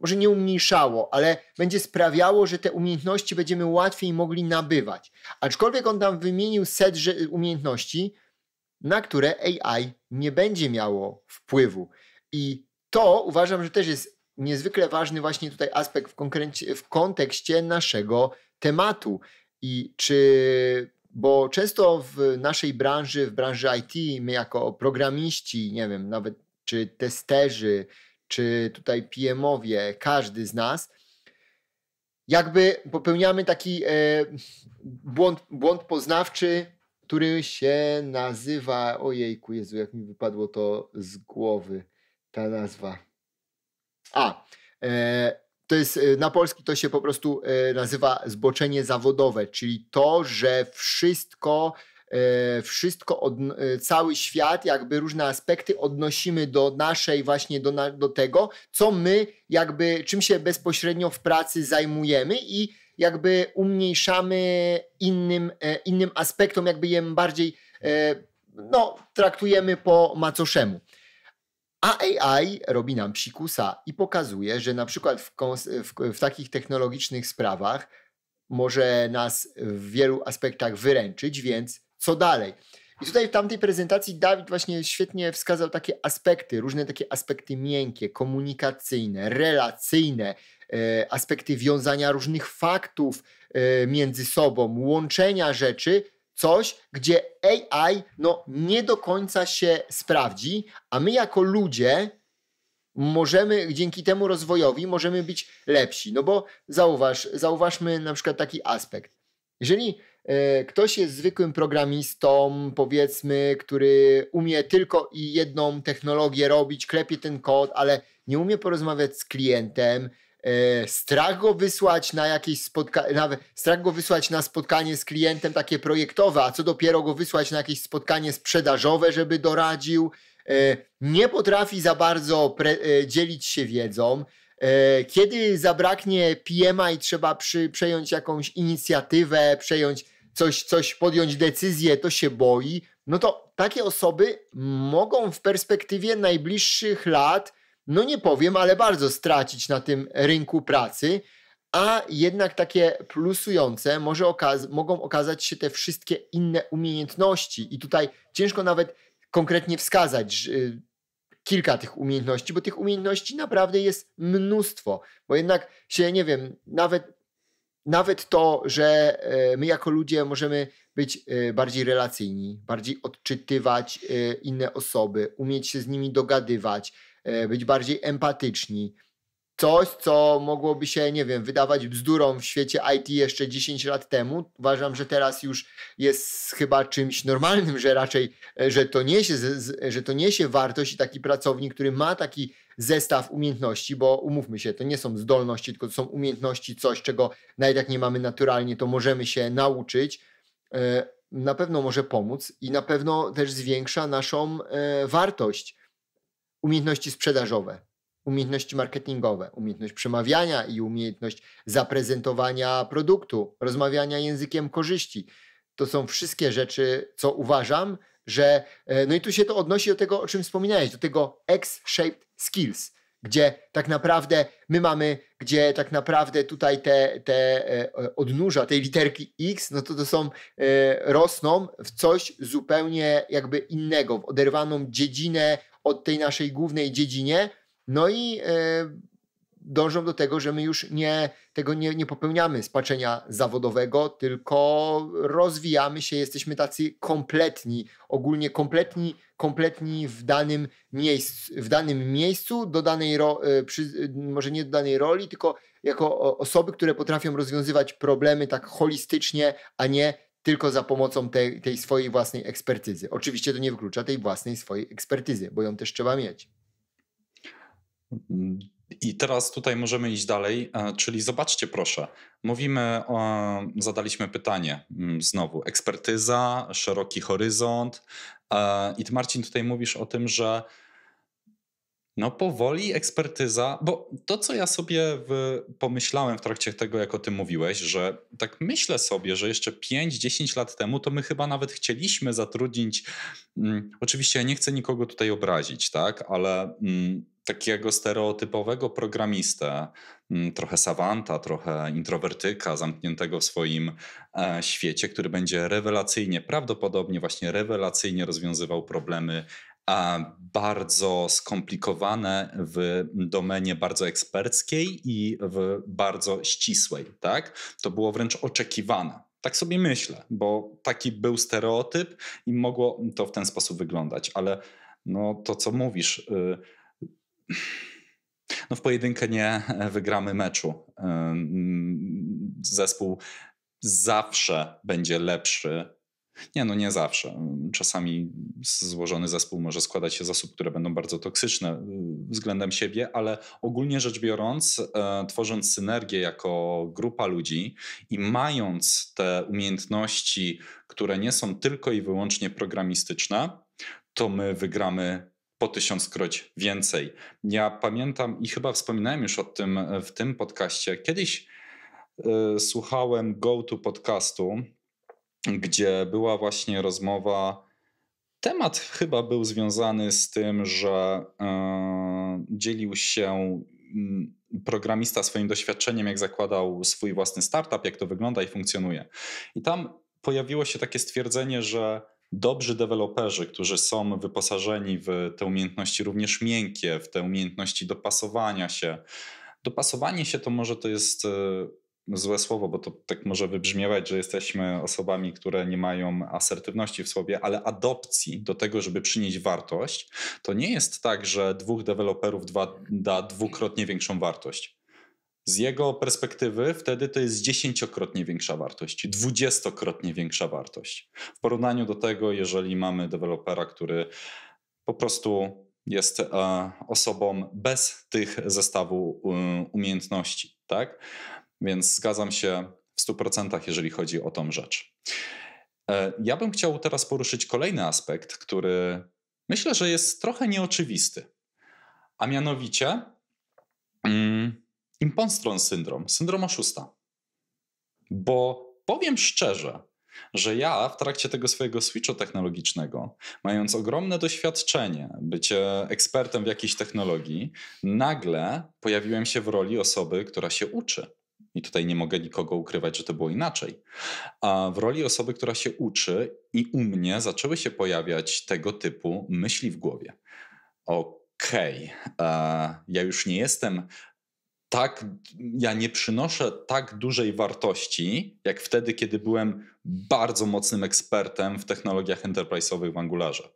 może nie umniejszało, ale będzie sprawiało, że te umiejętności będziemy łatwiej mogli nabywać. Aczkolwiek on tam wymienił set y, umiejętności, na które AI nie będzie miało wpływu. I to uważam, że też jest niezwykle ważny właśnie tutaj aspekt w, w kontekście naszego tematu. I czy, bo często w naszej branży, w branży IT, my jako programiści, nie wiem, nawet czy testerzy, czy tutaj PM-owie, każdy z nas, jakby popełniamy taki e, błąd, błąd poznawczy, który się nazywa, ojejku Jezu, jak mi wypadło to z głowy, ta nazwa. A, e, to jest, e, na polski to się po prostu e, nazywa zboczenie zawodowe, czyli to, że wszystko E, wszystko, od, e, cały świat, jakby różne aspekty odnosimy do naszej, właśnie do, do tego, co my, jakby czym się bezpośrednio w pracy zajmujemy i jakby umniejszamy innym, e, innym aspektom, jakby je bardziej no, traktujemy po macoszemu. A AI robi nam psikusa i pokazuje, że na przykład w, w, w, takich technologicznych sprawach może nas w wielu aspektach wyręczyć, więc co dalej. I tutaj w tamtej prezentacji Dawid właśnie świetnie wskazał takie aspekty, różne takie aspekty miękkie, komunikacyjne, relacyjne, e, aspekty wiązania różnych faktów e, między sobą, łączenia rzeczy, coś, gdzie AI no, nie do końca się sprawdzi, a my jako ludzie możemy dzięki temu rozwojowi możemy być lepsi. No bo zauważ, zauważmy na przykład taki aspekt. Jeżeli E, ktoś jest zwykłym programistą, powiedzmy, który umie tylko i jedną technologię robić, klepie ten kod, ale nie umie porozmawiać z klientem, e, strach go wysłać na jakieś spotkanie, strach go wysłać na spotkanie z klientem takie projektowe, a co dopiero go wysłać na jakieś spotkanie sprzedażowe, żeby doradził. E, nie potrafi za bardzo dzielić się wiedzą. Kiedy zabraknie PMA i trzeba przy, przejąć jakąś inicjatywę, przejąć coś, coś podjąć decyzję, to się boi, no to takie osoby mogą w perspektywie najbliższych lat, no nie powiem, ale bardzo stracić na tym rynku pracy, a jednak takie plusujące może okaz mogą okazać się te wszystkie inne umiejętności. I tutaj ciężko nawet konkretnie wskazać y, kilka tych umiejętności, bo tych umiejętności naprawdę jest mnóstwo. Bo jednak się, nie wiem, nawet nawet to, że e, my jako ludzie możemy być e, bardziej relacyjni, bardziej odczytywać e, inne osoby, umieć się z nimi dogadywać, być bardziej empatyczni. Coś, co mogłoby się, nie wiem, wydawać bzdurą w świecie IT jeszcze 10 lat temu, uważam, że teraz już jest chyba czymś normalnym, że raczej, że to niesie, że to niesie wartość i taki pracownik, który ma taki zestaw umiejętności, bo umówmy się, to nie są zdolności, tylko to są umiejętności, coś, czego nawet jak nie mamy naturalnie, to możemy się nauczyć. E, na pewno może pomóc i na pewno też zwiększa naszą e, wartość. Umiejętności sprzedażowe, umiejętności marketingowe, umiejętność przemawiania i umiejętność zaprezentowania produktu, rozmawiania językiem korzyści. To są wszystkie rzeczy, co uważam, że, e, no i tu się to odnosi do tego, o czym wspominałeś, do tego X-shaped skills, gdzie tak naprawdę my mamy, gdzie tak naprawdę tutaj te, te e, odnóża tej literki X, no to to są, e, rosną w coś zupełnie jakby innego, w oderwaną dziedzinę od tej naszej głównej dziedzinie, no i dążą do tego, że my już nie, tego nie, nie popełniamy spaczenia zawodowego, tylko rozwijamy się, jesteśmy tacy kompletni, ogólnie kompletni, kompletni w danym miejscu, w danym miejscu do danej ro, y, przy, y, może nie do danej roli, tylko jako osoby, które potrafią rozwiązywać problemy tak holistycznie, a nie tylko za pomocą tej, tej swojej własnej ekspertyzy. Oczywiście to nie wyklucza tej własnej swojej ekspertyzy, bo ją też trzeba mieć. Mm, i teraz tutaj możemy iść dalej, e, czyli zobaczcie proszę, mówimy, o, zadaliśmy pytanie mm, znowu, ekspertyza, szeroki horyzont e, i ty Marcin tutaj mówisz o tym, że no powoli ekspertyza, bo to co ja sobie w, pomyślałem w trakcie tego, jak o tym mówiłeś, że tak myślę sobie, że jeszcze 5-10 lat temu to my chyba nawet chcieliśmy zatrudnić, mm, oczywiście ja nie chcę nikogo tutaj obrazić, tak, ale... Mm, takiego stereotypowego programistę, mm, trochę savanta, trochę introwertyka, zamkniętego w swoim e, świecie, który będzie rewelacyjnie, prawdopodobnie właśnie rewelacyjnie rozwiązywał problemy bardzo skomplikowane w domenie bardzo eksperckiej i w bardzo ścisłej, tak? To było wręcz oczekiwane. Tak sobie myślę, bo taki był stereotyp i mogło to w ten sposób wyglądać, ale no to co mówisz, y, no w pojedynkę nie wygramy meczu. Zespół zawsze będzie lepszy. Nie, no nie zawsze. Czasami złożony zespół może składać się z osób, które będą bardzo toksyczne y, względem siebie, ale ogólnie rzecz biorąc, e, tworząc synergię jako grupa ludzi i mając te umiejętności, które nie są tylko i wyłącznie programistyczne, to my wygramy po tysiąckroć więcej. Ja pamiętam i chyba wspominałem już o tym e, w tym podcaście. Kiedyś y, słuchałem Go to podcastu, gdzie była właśnie rozmowa. Temat chyba był związany z tym, że y, dzielił się mm, programista swoim doświadczeniem, jak zakładał swój własny startup, jak to wygląda i funkcjonuje. I tam pojawiło się takie stwierdzenie, że dobrzy deweloperzy, którzy są wyposażeni w te umiejętności również miękkie, w te umiejętności dopasowania się. Dopasowanie się to może to jest e, złe słowo, bo to tak może wybrzmiewać, że jesteśmy osobami, które nie mają asertywności w sobie, ale adopcji do tego, żeby przynieść wartość, to nie jest tak, że dwóch deweloperów da dwukrotnie większą wartość. Z jego perspektywy wtedy to jest dziesięciokrotnie większa wartość, dwudziestokrotnie większa wartość. W porównaniu do tego, jeżeli mamy dewelopera, który po prostu jest e, osobą bez tych zestawu e, umiejętności, tak? Więc zgadzam się w 100%, jeżeli chodzi o tą rzecz. E, ja bym chciał teraz poruszyć kolejny aspekt, który myślę, że jest trochę nieoczywisty, a mianowicie. Mm, imposter syndrom, syndrom oszusta. Bo powiem szczerze, że ja w trakcie tego swojego switchu technologicznego, mając ogromne doświadczenie, bycie ekspertem w jakiejś technologii, nagle pojawiłem się w roli osoby, która się uczy. I tutaj nie mogę nikogo ukrywać, że to było inaczej. A w roli osoby, która się uczy, i u mnie zaczęły się pojawiać tego typu myśli w głowie. Okej, okay, ja już nie jestem tak, ja nie przynoszę tak dużej wartości, jak wtedy, kiedy byłem bardzo mocnym ekspertem w technologiach enterprise'owych w Angularze.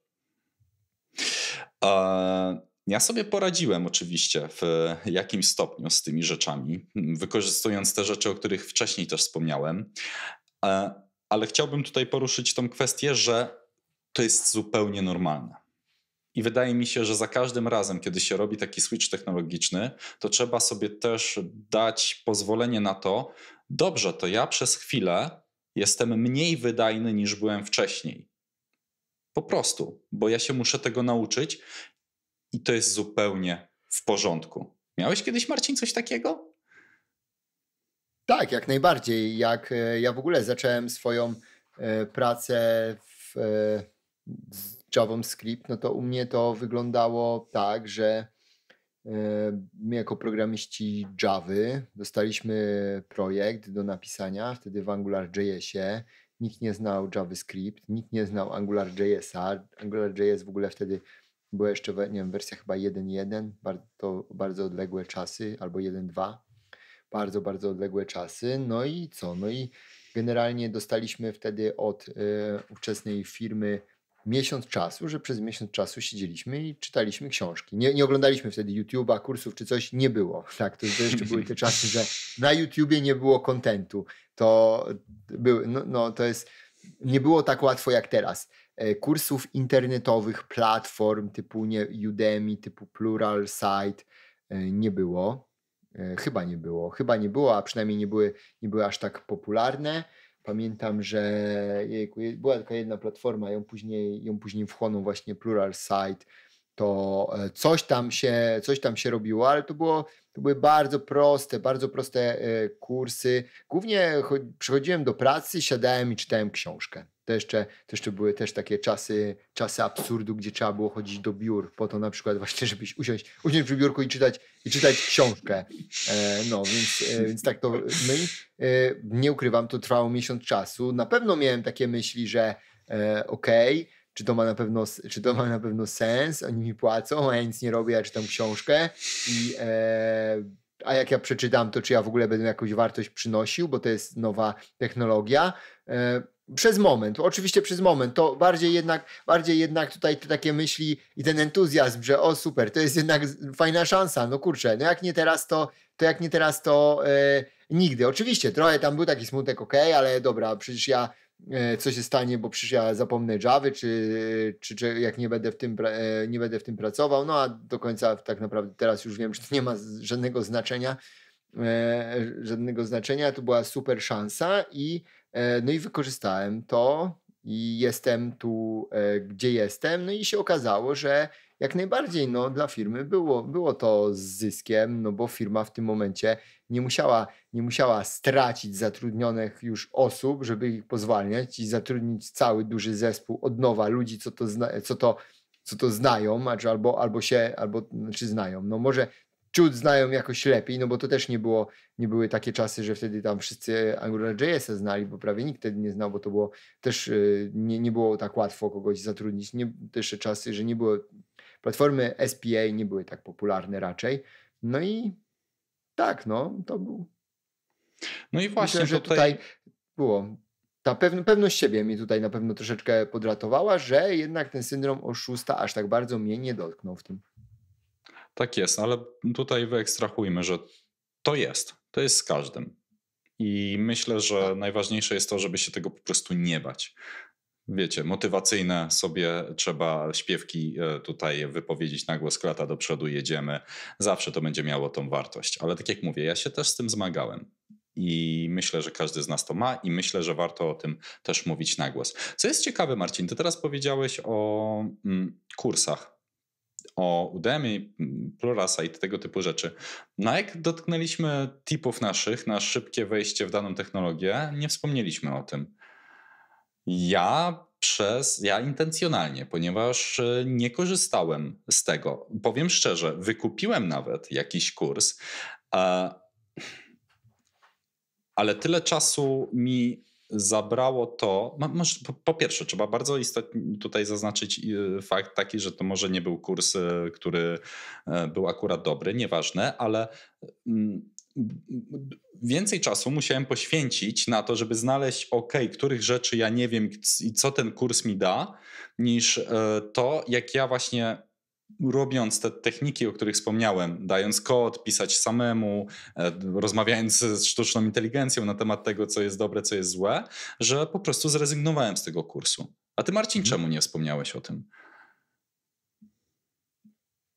Ja sobie poradziłem oczywiście w jakimś stopniu z tymi rzeczami, wykorzystując te rzeczy, o których wcześniej też wspomniałem, ale chciałbym tutaj poruszyć tą kwestię, że to jest zupełnie normalne. I wydaje mi się, że za każdym razem, kiedy się robi taki switch technologiczny, to trzeba sobie też dać pozwolenie na to, dobrze, to ja przez chwilę jestem mniej wydajny niż byłem wcześniej. Po prostu, bo ja się muszę tego nauczyć i to jest zupełnie w porządku. Miałeś kiedyś, Marcin, coś takiego? Tak, jak najbardziej. Jak e, ja w ogóle zacząłem swoją e, pracę w, e, JavaScript, no to u mnie to wyglądało tak, że e, my jako programiści Java dostaliśmy projekt do napisania wtedy w AngularJS-ie. Nikt nie znał JavaScript, nikt nie znał AngularJSa. AngularJS w ogóle wtedy była jeszcze nie wiem, wersja chyba 1.1, bardzo, bardzo odległe czasy, albo 1.2, bardzo, bardzo odległe czasy. No i co? No i generalnie dostaliśmy wtedy od y, ówczesnej firmy miesiąc czasu, że przez miesiąc czasu siedzieliśmy i czytaliśmy książki. Nie, nie oglądaliśmy wtedy YouTube'a, kursów czy coś, nie było. Tak, to, to jeszcze były te czasy, że na YouTubie nie było kontentu. To, no, no, to jest, nie było tak łatwo jak teraz. E, kursów internetowych, platform typu nie, Udemy, typu Plural Site e, nie było. E, chyba nie było, chyba nie było, a przynajmniej nie były, nie były aż tak popularne. Pamiętam, że jejku, była taka jedna platforma, ją później, ją później wchłonął właśnie Plural Site to e, coś tam się, coś tam się robiło, ale to, było, to były bardzo proste, bardzo proste e, kursy. Głównie przychodziłem do pracy, siadałem i czytałem książkę. To jeszcze, to jeszcze były też takie czasy, czasy absurdu, gdzie trzeba było chodzić do biur po to na przykład właśnie, żebyś usiąść, usiąść przy biurku i czytać, i czytać książkę. E, no, więc, więc tak to my, nie ukrywam, to trwało miesiąc czasu. Na pewno miałem takie myśli, że okej, okay, czy to ma na pewno, czy to ma na pewno sens, oni mi płacą, a ja nic nie robię, ja czytam książkę i e, a jak ja przeczytam to, czy ja w ogóle będę jakąś wartość przynosił, bo to jest nowa technologia. E, przez moment, oczywiście przez moment, to bardziej jednak, bardziej jednak tutaj te takie myśli i ten entuzjazm, że o super, to jest jednak fajna szansa, no kurczę, no jak nie teraz to, to jak nie teraz to e, nigdy. Oczywiście trochę tam był taki smutek, ok, ale dobra, przecież ja E, co się stanie, bo przecież ja zapomnę Java czy, czy, czy jak nie będę, w tym, e, nie będę w tym pracował. No a do końca tak naprawdę teraz już wiem, że to nie ma żadnego znaczenia. E, żadnego znaczenia. To była super szansa i no i wykorzystałem to i jestem tu, gdzie jestem. No i się okazało, że jak najbardziej no, dla firmy było, było to z zyskiem, no bo firma w tym momencie nie musiała, nie musiała stracić zatrudnionych już osób, żeby ich pozwalniać i zatrudnić cały duży zespół od nowa ludzi, co to, zna, co to, co to znają, znaczy albo, albo się, albo znaczy znają. No może ciut znają jakoś lepiej, no bo to też nie, było, nie były takie czasy, że wtedy tam wszyscy AngularJS-a znali, bo prawie nikt wtedy nie znał, bo to było też y, nie, nie było tak łatwo kogoś zatrudnić. Nie, też czasy, że nie było platformy SPA nie były tak popularne raczej. No i tak, no, to był. No i właśnie Myślę, że tutaj... tutaj było. Ta pewność siebie mi tutaj na pewno troszeczkę podratowała, że jednak ten syndrom oszusta aż tak bardzo mnie nie dotknął w tym. Tak jest, ale tutaj wyekstrahujmy, że to jest. To jest z każdym. I myślę, że tak. najważniejsze jest to, żeby się tego po prostu nie bać wiecie, motywacyjne sobie trzeba śpiewki e, tutaj wypowiedzieć na głos klata do przodu, jedziemy. Zawsze to będzie miało tą wartość. Ale tak jak mówię, ja się też z tym zmagałem. I myślę, że każdy z nas to ma, i myślę, że warto o tym też mówić na głos. Co jest ciekawe, Marcin, ty teraz powiedziałeś o mm, kursach, o Udemy, Plurasa i tego typu rzeczy. No jak dotknęliśmy tipów naszych na szybkie wejście w daną technologię, nie wspomnieliśmy o tym. Ja przez, ja intencjonalnie, ponieważ e, nie korzystałem z tego. Powiem szczerze, wykupiłem nawet jakiś kurs, ale tyle czasu mi zabrało to. Po pierwsze, trzeba bardzo istotnie tutaj zaznaczyć e, fakt taki, że to może nie był kurs, e, który był akurat dobry, nieważne, ale mm, więcej czasu musiałem poświęcić na to, żeby znaleźć, ok, których rzeczy ja nie wiem i co ten kurs mi da, niż e, to, jak ja właśnie robiąc te techniki, o których wspomniałem, dając kod, pisać samemu, e, rozmawiając z sztuczną inteligencją na temat tego, co jest dobre, co jest złe, że po prostu zrezygnowałem z tego kursu. A ty, Marcin, mhm. czemu nie wspomniałeś o tym?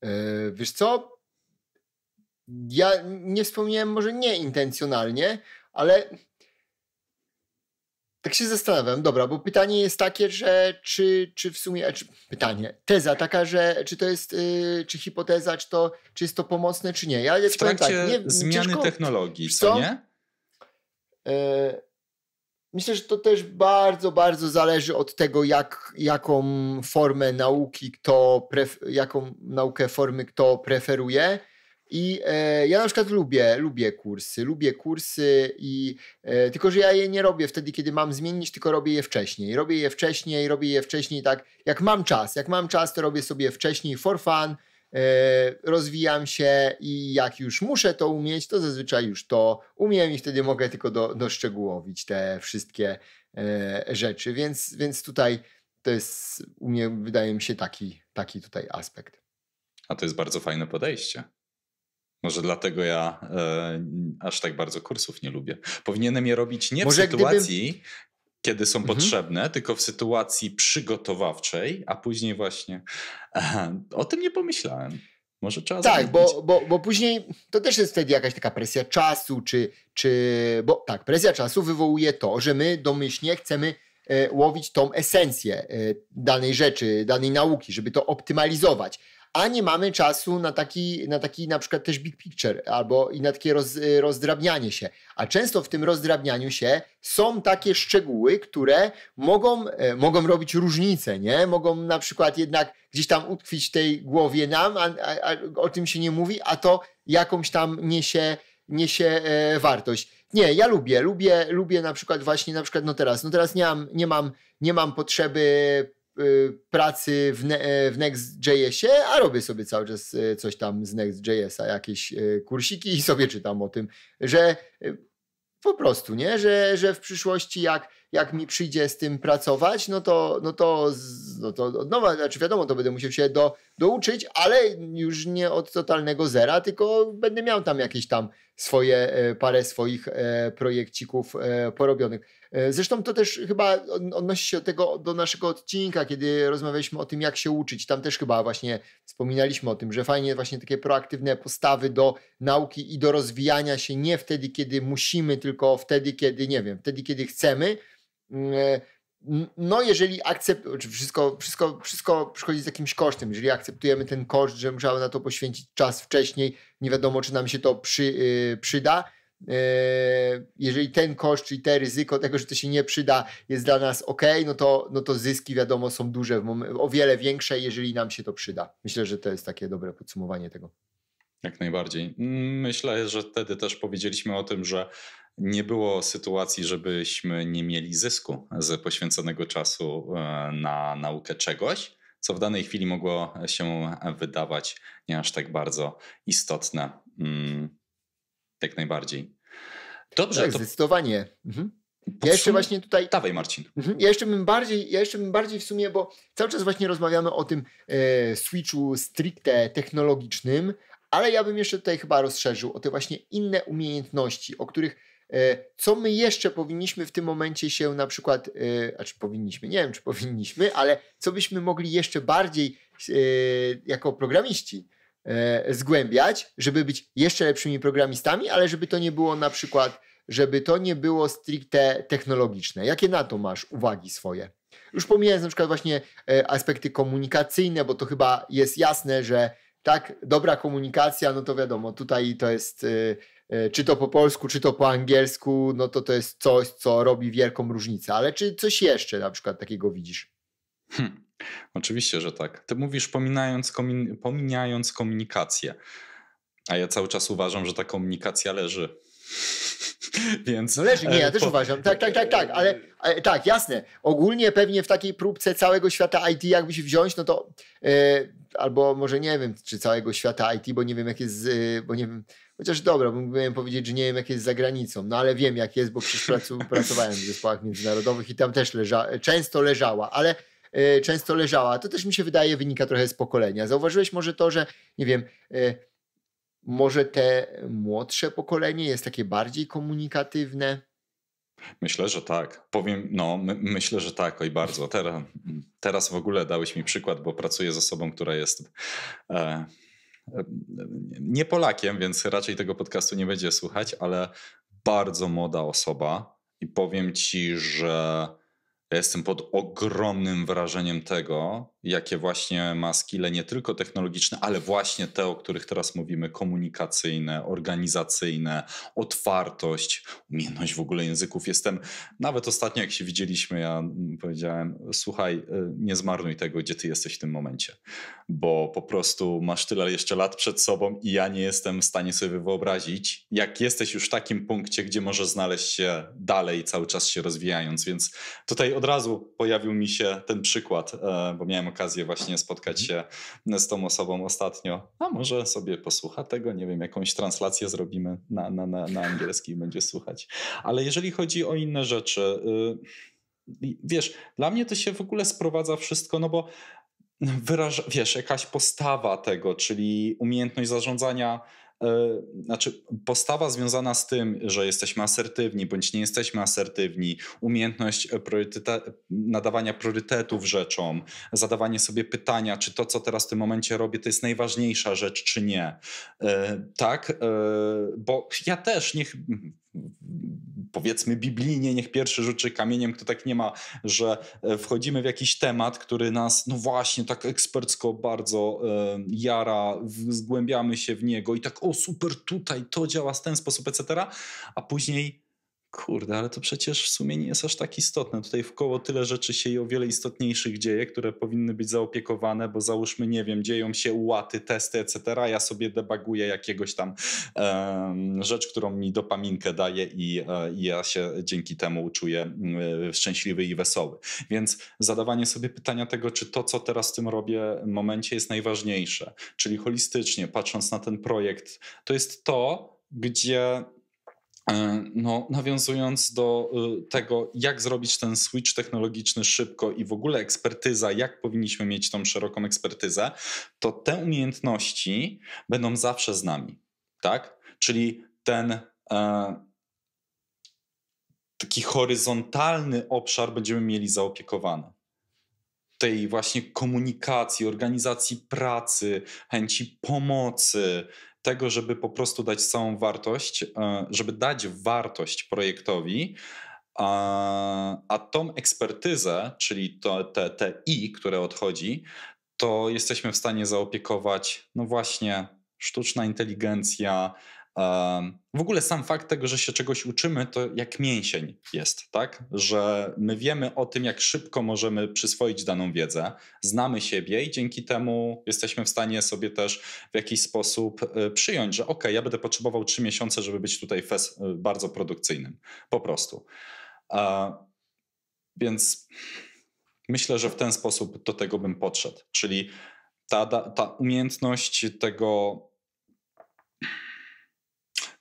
E, wiesz co? ja nie wspomniałem może nie intencjonalnie, ale tak się zastanawiam, dobra, bo pytanie jest takie, że czy, czy w sumie, czy, pytanie, teza taka, że czy to jest, yy, czy hipoteza, czy, to, czy jest to pomocne, czy nie. Ja w tak, trakcie tak, nie, zmiany ciężko, technologii, co, nie? E, myślę, że to też bardzo, bardzo zależy od tego, jak, jaką formę nauki kto, pref, jaką naukę formy kto preferuje i e, ja na przykład lubię, lubię kursy, lubię kursy i e, tylko, że ja je nie robię wtedy, kiedy mam zmienić, tylko robię je wcześniej. Robię je wcześniej, robię je wcześniej tak, jak mam czas. Jak mam czas, to robię sobie wcześniej for fun, e, rozwijam się i jak już muszę to umieć, to zazwyczaj już to umiem i wtedy mogę tylko do, doszczegółowić te wszystkie e, rzeczy. Więc, więc tutaj to jest, u mnie wydaje mi się taki, taki tutaj aspekt. A to jest bardzo fajne podejście. Może dlatego ja e, aż tak bardzo kursów nie lubię. Powinienem je robić nie Może w sytuacji, kiedy są mhm. potrzebne, tylko w sytuacji przygotowawczej, a później właśnie e, o tym nie pomyślałem. Może trzeba Tak, bo, bo, bo później to też jest wtedy jakaś taka presja czasu, czy, czy. Bo tak, presja czasu wywołuje to, że my domyślnie chcemy e, łowić tą esencję e, danej rzeczy, danej nauki, żeby to optymalizować a nie mamy czasu na taki, na taki na przykład też big picture albo i na takie roz, y, rozdrabnianie się. A często w tym rozdrabnianiu się są takie szczegóły, które mogą, e, mogą robić różnicę, nie? Mogą na przykład jednak gdzieś tam utkwić w tej głowie nam, a, a, a o tym się nie mówi, a to jakąś tam niesie, niesie e, wartość. Nie, ja lubię, lubię, lubię na przykład właśnie na przykład no teraz, no teraz nie mam, nie mam, nie mam potrzeby Y, pracy w, e, w Next.jsie, a robię sobie cały czas e, coś tam z Next.jsa, jakieś e, kursiki i sobie czytam o tym, że po prostu, nie? Że, że w przyszłości jak, jak mi przyjdzie z tym pracować, no to, no to, no to od nowa, znaczy wiadomo, to będę musiał się do, douczyć, ale już nie od totalnego zera, tylko będę miał tam jakieś tam swoje, parę swoich projekcików porobionych. E, zresztą to też chyba odnosi się do tego do naszego odcinka, kiedy rozmawialiśmy o tym, jak się uczyć. Tam też chyba właśnie wspominaliśmy o tym, że fajnie właśnie takie proaktywne postawy do nauki i do rozwijania się nie wtedy, kiedy musimy, tylko wtedy, kiedy nie wiem, wtedy, kiedy chcemy. Mm, e, no, jeżeli akceptujemy, znaczy wszystko, wszystko, wszystko przychodzi z jakimś kosztem, jeżeli akceptujemy ten koszt, że musiałem na to poświęcić czas wcześniej, nie wiadomo, czy nam się to przy, yy, przyda, E, jeżeli ten koszt, czyli te ryzyko tego, że to się nie przyda, jest dla nas ok, no to, no to zyski wiadomo są duże, o wiele większe, jeżeli nam się to przyda. Myślę, że to jest takie dobre podsumowanie tego. Jak najbardziej. Myślę, że wtedy też powiedzieliśmy o tym, że nie było sytuacji, żebyśmy nie mieli zysku z poświęconego czasu e, na naukę czegoś, co w danej chwili mogło się wydawać nie aż tak bardzo istotne. Mm. Jak najbardziej. Dobrze. Tak, to... Zdecydowanie. Mhm. Ja jeszcze właśnie tutaj. Dawaj, Marcin. Mhm. Ja jeszcze bym bardziej, ja jeszcze bym bardziej w sumie, bo cały czas właśnie rozmawiamy o tym e, switchu stricte technologicznym, ale ja bym jeszcze tutaj chyba rozszerzył o te właśnie inne umiejętności, o których e, co my jeszcze powinniśmy w tym momencie się na przykład, e, a czy powinniśmy, nie wiem czy powinniśmy, ale co byśmy mogli jeszcze bardziej e, jako programiści E, zgłębiać, żeby być jeszcze lepszymi programistami, ale żeby to nie było na przykład, żeby to nie było stricte technologiczne. Jakie na to masz uwagi swoje? Już pomijając na przykład właśnie e, aspekty komunikacyjne, bo to chyba jest jasne, że tak, dobra komunikacja, no to wiadomo, tutaj to jest e, czy to po polsku, czy to po angielsku, no to to jest coś, co robi wielką różnicę. Ale czy coś jeszcze na przykład takiego widzisz? Hmm. Oczywiście, że tak. Ty mówisz pominając, komin- pomijając komunikację. A ja cały czas uważam, że ta komunikacja leży. Więc. No leży, nie, ja e, też po... uważam. Tak, tak, tak, tak, ale, ale, tak, jasne. Ogólnie pewnie w takiej próbce całego świata IT, się wziąć, no to e, albo może nie wiem, czy całego świata IT, bo nie wiem, jak jest, bo nie wiem. Chociaż dobra, mógłbym powiedzieć, że nie wiem, jak jest za granicą, no ale wiem, jak jest, bo przecież pracowałem w zespołach międzynarodowych i tam też leża, często leżała, ale E, często leżała. To też mi się wydaje wynika trochę z pokolenia. Zauważyłeś może to, że nie wiem, e, może te młodsze pokolenie jest takie bardziej komunikatywne? Myślę, że tak. Powiem, no, my, myślę, że tak, oj bardzo. Teraz, teraz w ogóle dałeś mi przykład, bo pracuję z osobą, która jest. E, e, nie Polakiem, więc raczej tego podcastu nie będzie słuchać, ale bardzo młoda osoba i powiem ci, że ja jestem pod ogromnym wrażeniem tego, jakie właśnie ma skile nie tylko technologiczne, ale właśnie te, o których teraz mówimy, komunikacyjne, organizacyjne, otwartość, umiejętność w ogóle języków. Jestem, nawet ostatnio jak się widzieliśmy, ja powiedziałem, słuchaj, y, nie zmarnuj tego, gdzie ty jesteś w tym momencie, bo po prostu masz tyle jeszcze lat przed sobą i ja nie jestem w stanie sobie wyobrazić, jak jesteś już w takim punkcie, gdzie możesz znaleźć się dalej, cały czas się rozwijając, więc tutaj od razu pojawił mi się ten przykład, e, bo miałem okazję właśnie spotkać mhm. się z tą osobą ostatnio. A może sobie posłucha tego, nie wiem, jakąś translację zrobimy na, na, na, na angielski i będzie słuchać. Ale jeżeli chodzi o inne rzeczy, y, wiesz, dla mnie to się w ogóle sprowadza wszystko, no bo wyraża, wiesz, jakaś postawa tego, czyli umiejętność zarządzania E, znaczy postawa związana z tym, że jesteśmy asertywni bądź nie jesteśmy asertywni, umiejętność e, nadawania priorytetów rzeczom, zadawanie sobie pytania, czy to, co teraz w tym momencie robię, to jest najważniejsza rzecz, czy nie. E, tak, bo ja też niech powiedzmy biblijnie, niech pierwszy rzuczy kamieniem, kto tak nie ma, że e, wchodzimy w jakiś temat, który nas, no właśnie, tak ekspercko bardzo e, jara, zgłębiamy się w niego i tak, o super, tutaj to działa w ten sposób, etc., a później kurde, ale to przecież w sumie nie jest aż tak istotne. Tutaj koło tyle rzeczy się i o wiele istotniejszych dzieje, które powinny być zaopiekowane, bo załóżmy, nie wiem, dzieją się łaty, testy, etc. Ja sobie debaguję jakiegoś tam rzecz, którą mi dopaminkę daje i, e, ja się dzięki temu czuję e, szczęśliwy i wesoły. Więc zadawanie sobie pytania tego, czy to, co teraz w tym robię momencie jest najważniejsze, czyli holistycznie, patrząc na ten projekt, to jest to, gdzie E, no, nawiązując do e, tego, jak zrobić ten switch technologiczny szybko i w ogóle ekspertyza, jak powinniśmy mieć tą szeroką ekspertyzę, to te umiejętności będą zawsze z nami, tak? Czyli ten e, taki horyzontalny obszar będziemy mieli zaopiekowany tej właśnie komunikacji, organizacji pracy, chęci pomocy, tego, żeby po prostu dać całą wartość, e, żeby dać wartość projektowi, a, a tą ekspertyzę, czyli to, te, te I, które odchodzi, to jesteśmy w stanie zaopiekować, no właśnie, sztuczna inteligencja, w ogóle sam fakt tego, że się czegoś uczymy, to jak mięsień jest, tak? Że my wiemy o tym, jak szybko możemy przyswoić daną wiedzę, znamy siebie i dzięki temu jesteśmy w stanie sobie też w jakiś sposób y, przyjąć, że ok, ja będę potrzebował trzy miesiące, żeby być tutaj fes y, bardzo produkcyjnym. Po prostu. Więc myślę, że w ten sposób do tego bym podszedł. Czyli ta, ta umiejętność tego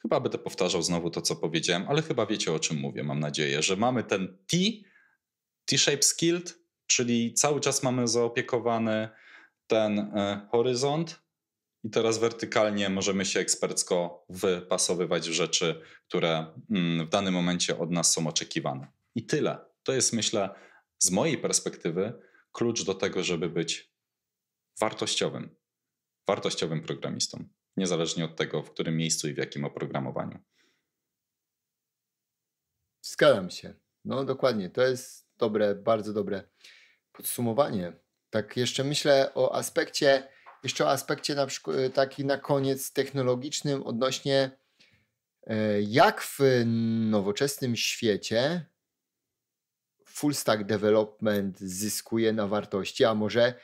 Chyba będę powtarzał znowu to, co powiedziałem, ale chyba wiecie o czym mówię, mam nadzieję, że mamy ten T, T-shape skilled, czyli cały czas mamy zaopiekowany ten e, horyzont i teraz wertykalnie możemy się ekspercko wypasowywać w rzeczy, które mm, w danym momencie od nas są oczekiwane. I tyle. To jest myślę z mojej perspektywy klucz do tego, żeby być wartościowym, wartościowym programistą niezależnie od tego, w którym miejscu i w jakim oprogramowaniu. Zgadzam się. No dokładnie, to jest dobre, bardzo dobre podsumowanie. Tak jeszcze myślę o aspekcie, jeszcze o aspekcie na przykład e, taki na koniec technologicznym odnośnie e, jak w nowoczesnym świecie full stack development zyskuje na wartości, a może,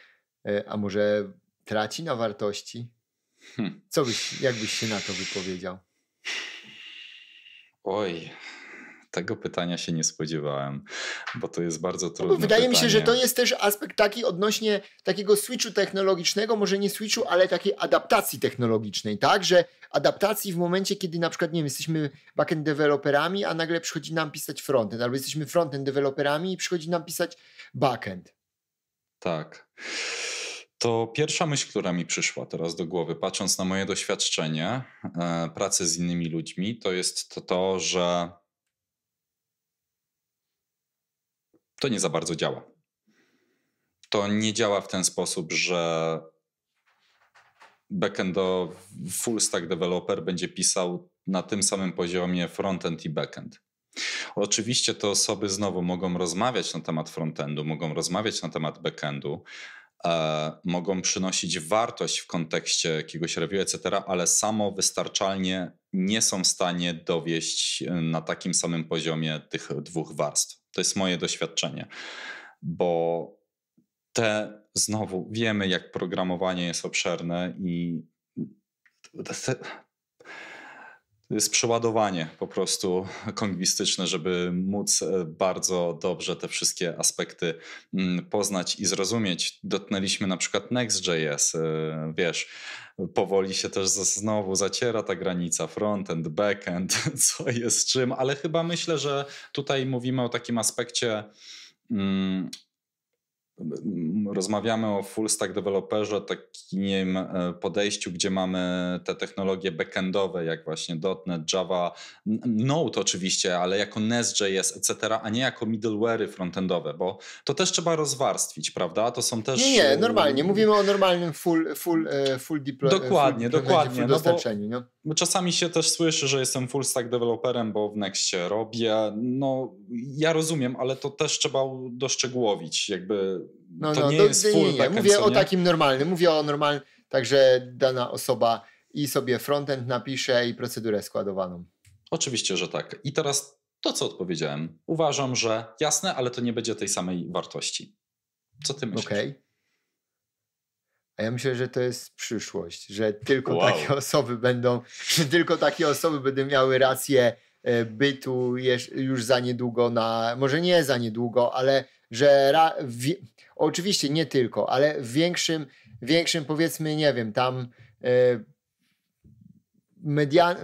e, a może traci na wartości? Hmm. Co byś, jak byś się na to wypowiedział? Oj, tego pytania się nie spodziewałem, bo to jest bardzo no trudne. No, wydaje pytanie. mi się, że to jest też aspekt taki odnośnie takiego switchu technologicznego, może nie switchu, ale takiej adaptacji technologicznej, tak? Że adaptacji w momencie, kiedy na przykład, nie wiem, jesteśmy backend developerami, a nagle przychodzi nam pisać frontend, albo jesteśmy frontend developerami i przychodzi nam pisać backend. Tak to pierwsza myśl, która mi przyszła teraz do głowy, patrząc na moje doświadczenie e, pracy z innymi ludźmi, to jest to, to że to nie za bardzo działa. To nie działa w ten sposób, że backendo full stack developer będzie pisał na tym samym poziomie frontend i backend. Oczywiście te osoby znowu mogą rozmawiać na temat frontendu, mogą rozmawiać na temat backendu, E, mogą przynosić wartość w kontekście jakiegoś review, etc., ale samo wystarczalnie nie są w stanie dowieść e, na takim samym poziomie tych dwóch warstw. To jest moje doświadczenie, bo te znowu wiemy, jak programowanie jest obszerne i jest przeładowanie po prostu kongwistyczne, żeby móc e, bardzo dobrze te wszystkie aspekty mm, poznać i zrozumieć. Dotknęliśmy na przykład Next.js, e, wiesz, powoli się też znowu zaciera ta granica frontend, backend, co jest czym, ale chyba myślę, że tutaj mówimy o takim aspekcie mm, Mm, rozmawiamy o full stack developerze, takim e, podejściu, gdzie mamy te technologie backendowe, jak właśnie .NET, Java, Node oczywiście, ale jako Nest.js, etc., a nie jako middleware'y frontendowe, bo to też trzeba rozwarstwić, prawda? To są też... Nie, nie, e, normalnie. Mówimy o normalnym full, full, e, full deployment. Dokładnie, full dokładnie. Full no bo... no? Bo czasami się też słyszy, że jestem full stack developerem, bo w Nextie robię. No, ja rozumiem, ale to też trzeba doszczegółowić. Jakby no, to no, nie jest full nie, nie. Mówię o takim normalnym, mówię o normalnym, także dana osoba i sobie frontend napisze i procedurę składowaną. Oczywiście, że tak. I teraz to, co odpowiedziałem. Uważam, że jasne, ale to nie będzie tej samej wartości. Co ty myślisz? Okej. Okay. A ja myślę, że to jest przyszłość, że tylko wow. takie osoby będą, że tylko takie osoby będą miały rację e, bytu już za niedługo na, może nie za niedługo, ale że ra, w, oczywiście nie tylko, ale w większym, większym powiedzmy, nie wiem, tam e,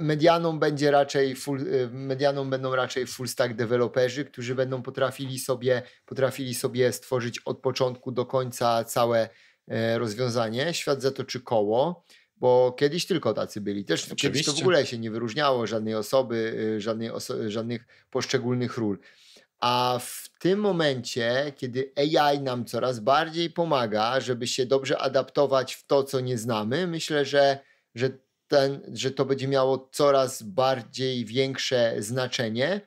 medianą będzie raczej full, e, medianą będą raczej full stack deweloperzy, którzy będą potrafili sobie, potrafili sobie stworzyć od początku do końca całe E, rozwiązanie, świat zatoczy koło, bo kiedyś tylko tacy byli. Też Oczywiście. kiedyś to w ogóle się nie wyróżniało żadnej osoby, e, żadnej oso żadnych poszczególnych ról. A w tym momencie, kiedy AI nam coraz bardziej pomaga, żeby się dobrze adaptować w to, co nie znamy, myślę, że, że, ten, że to będzie miało coraz bardziej większe znaczenie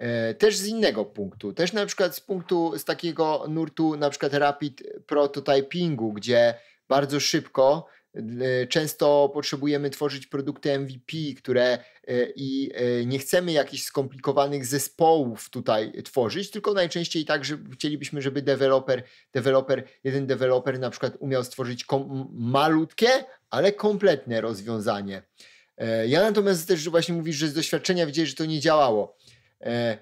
E, też z innego punktu, też na przykład z punktu, z takiego nurtu na przykład rapid prototypingu, gdzie bardzo szybko e, Często potrzebujemy tworzyć produkty MVP, które e, i nie chcemy jakichś skomplikowanych zespołów tutaj tworzyć, tylko najczęściej tak, że chcielibyśmy, żeby deweloper, deweloper, jeden deweloper na przykład umiał stworzyć malutkie, ale kompletne rozwiązanie. Ja natomiast też właśnie mówisz, że z doświadczenia widzieli, że to nie działało. E,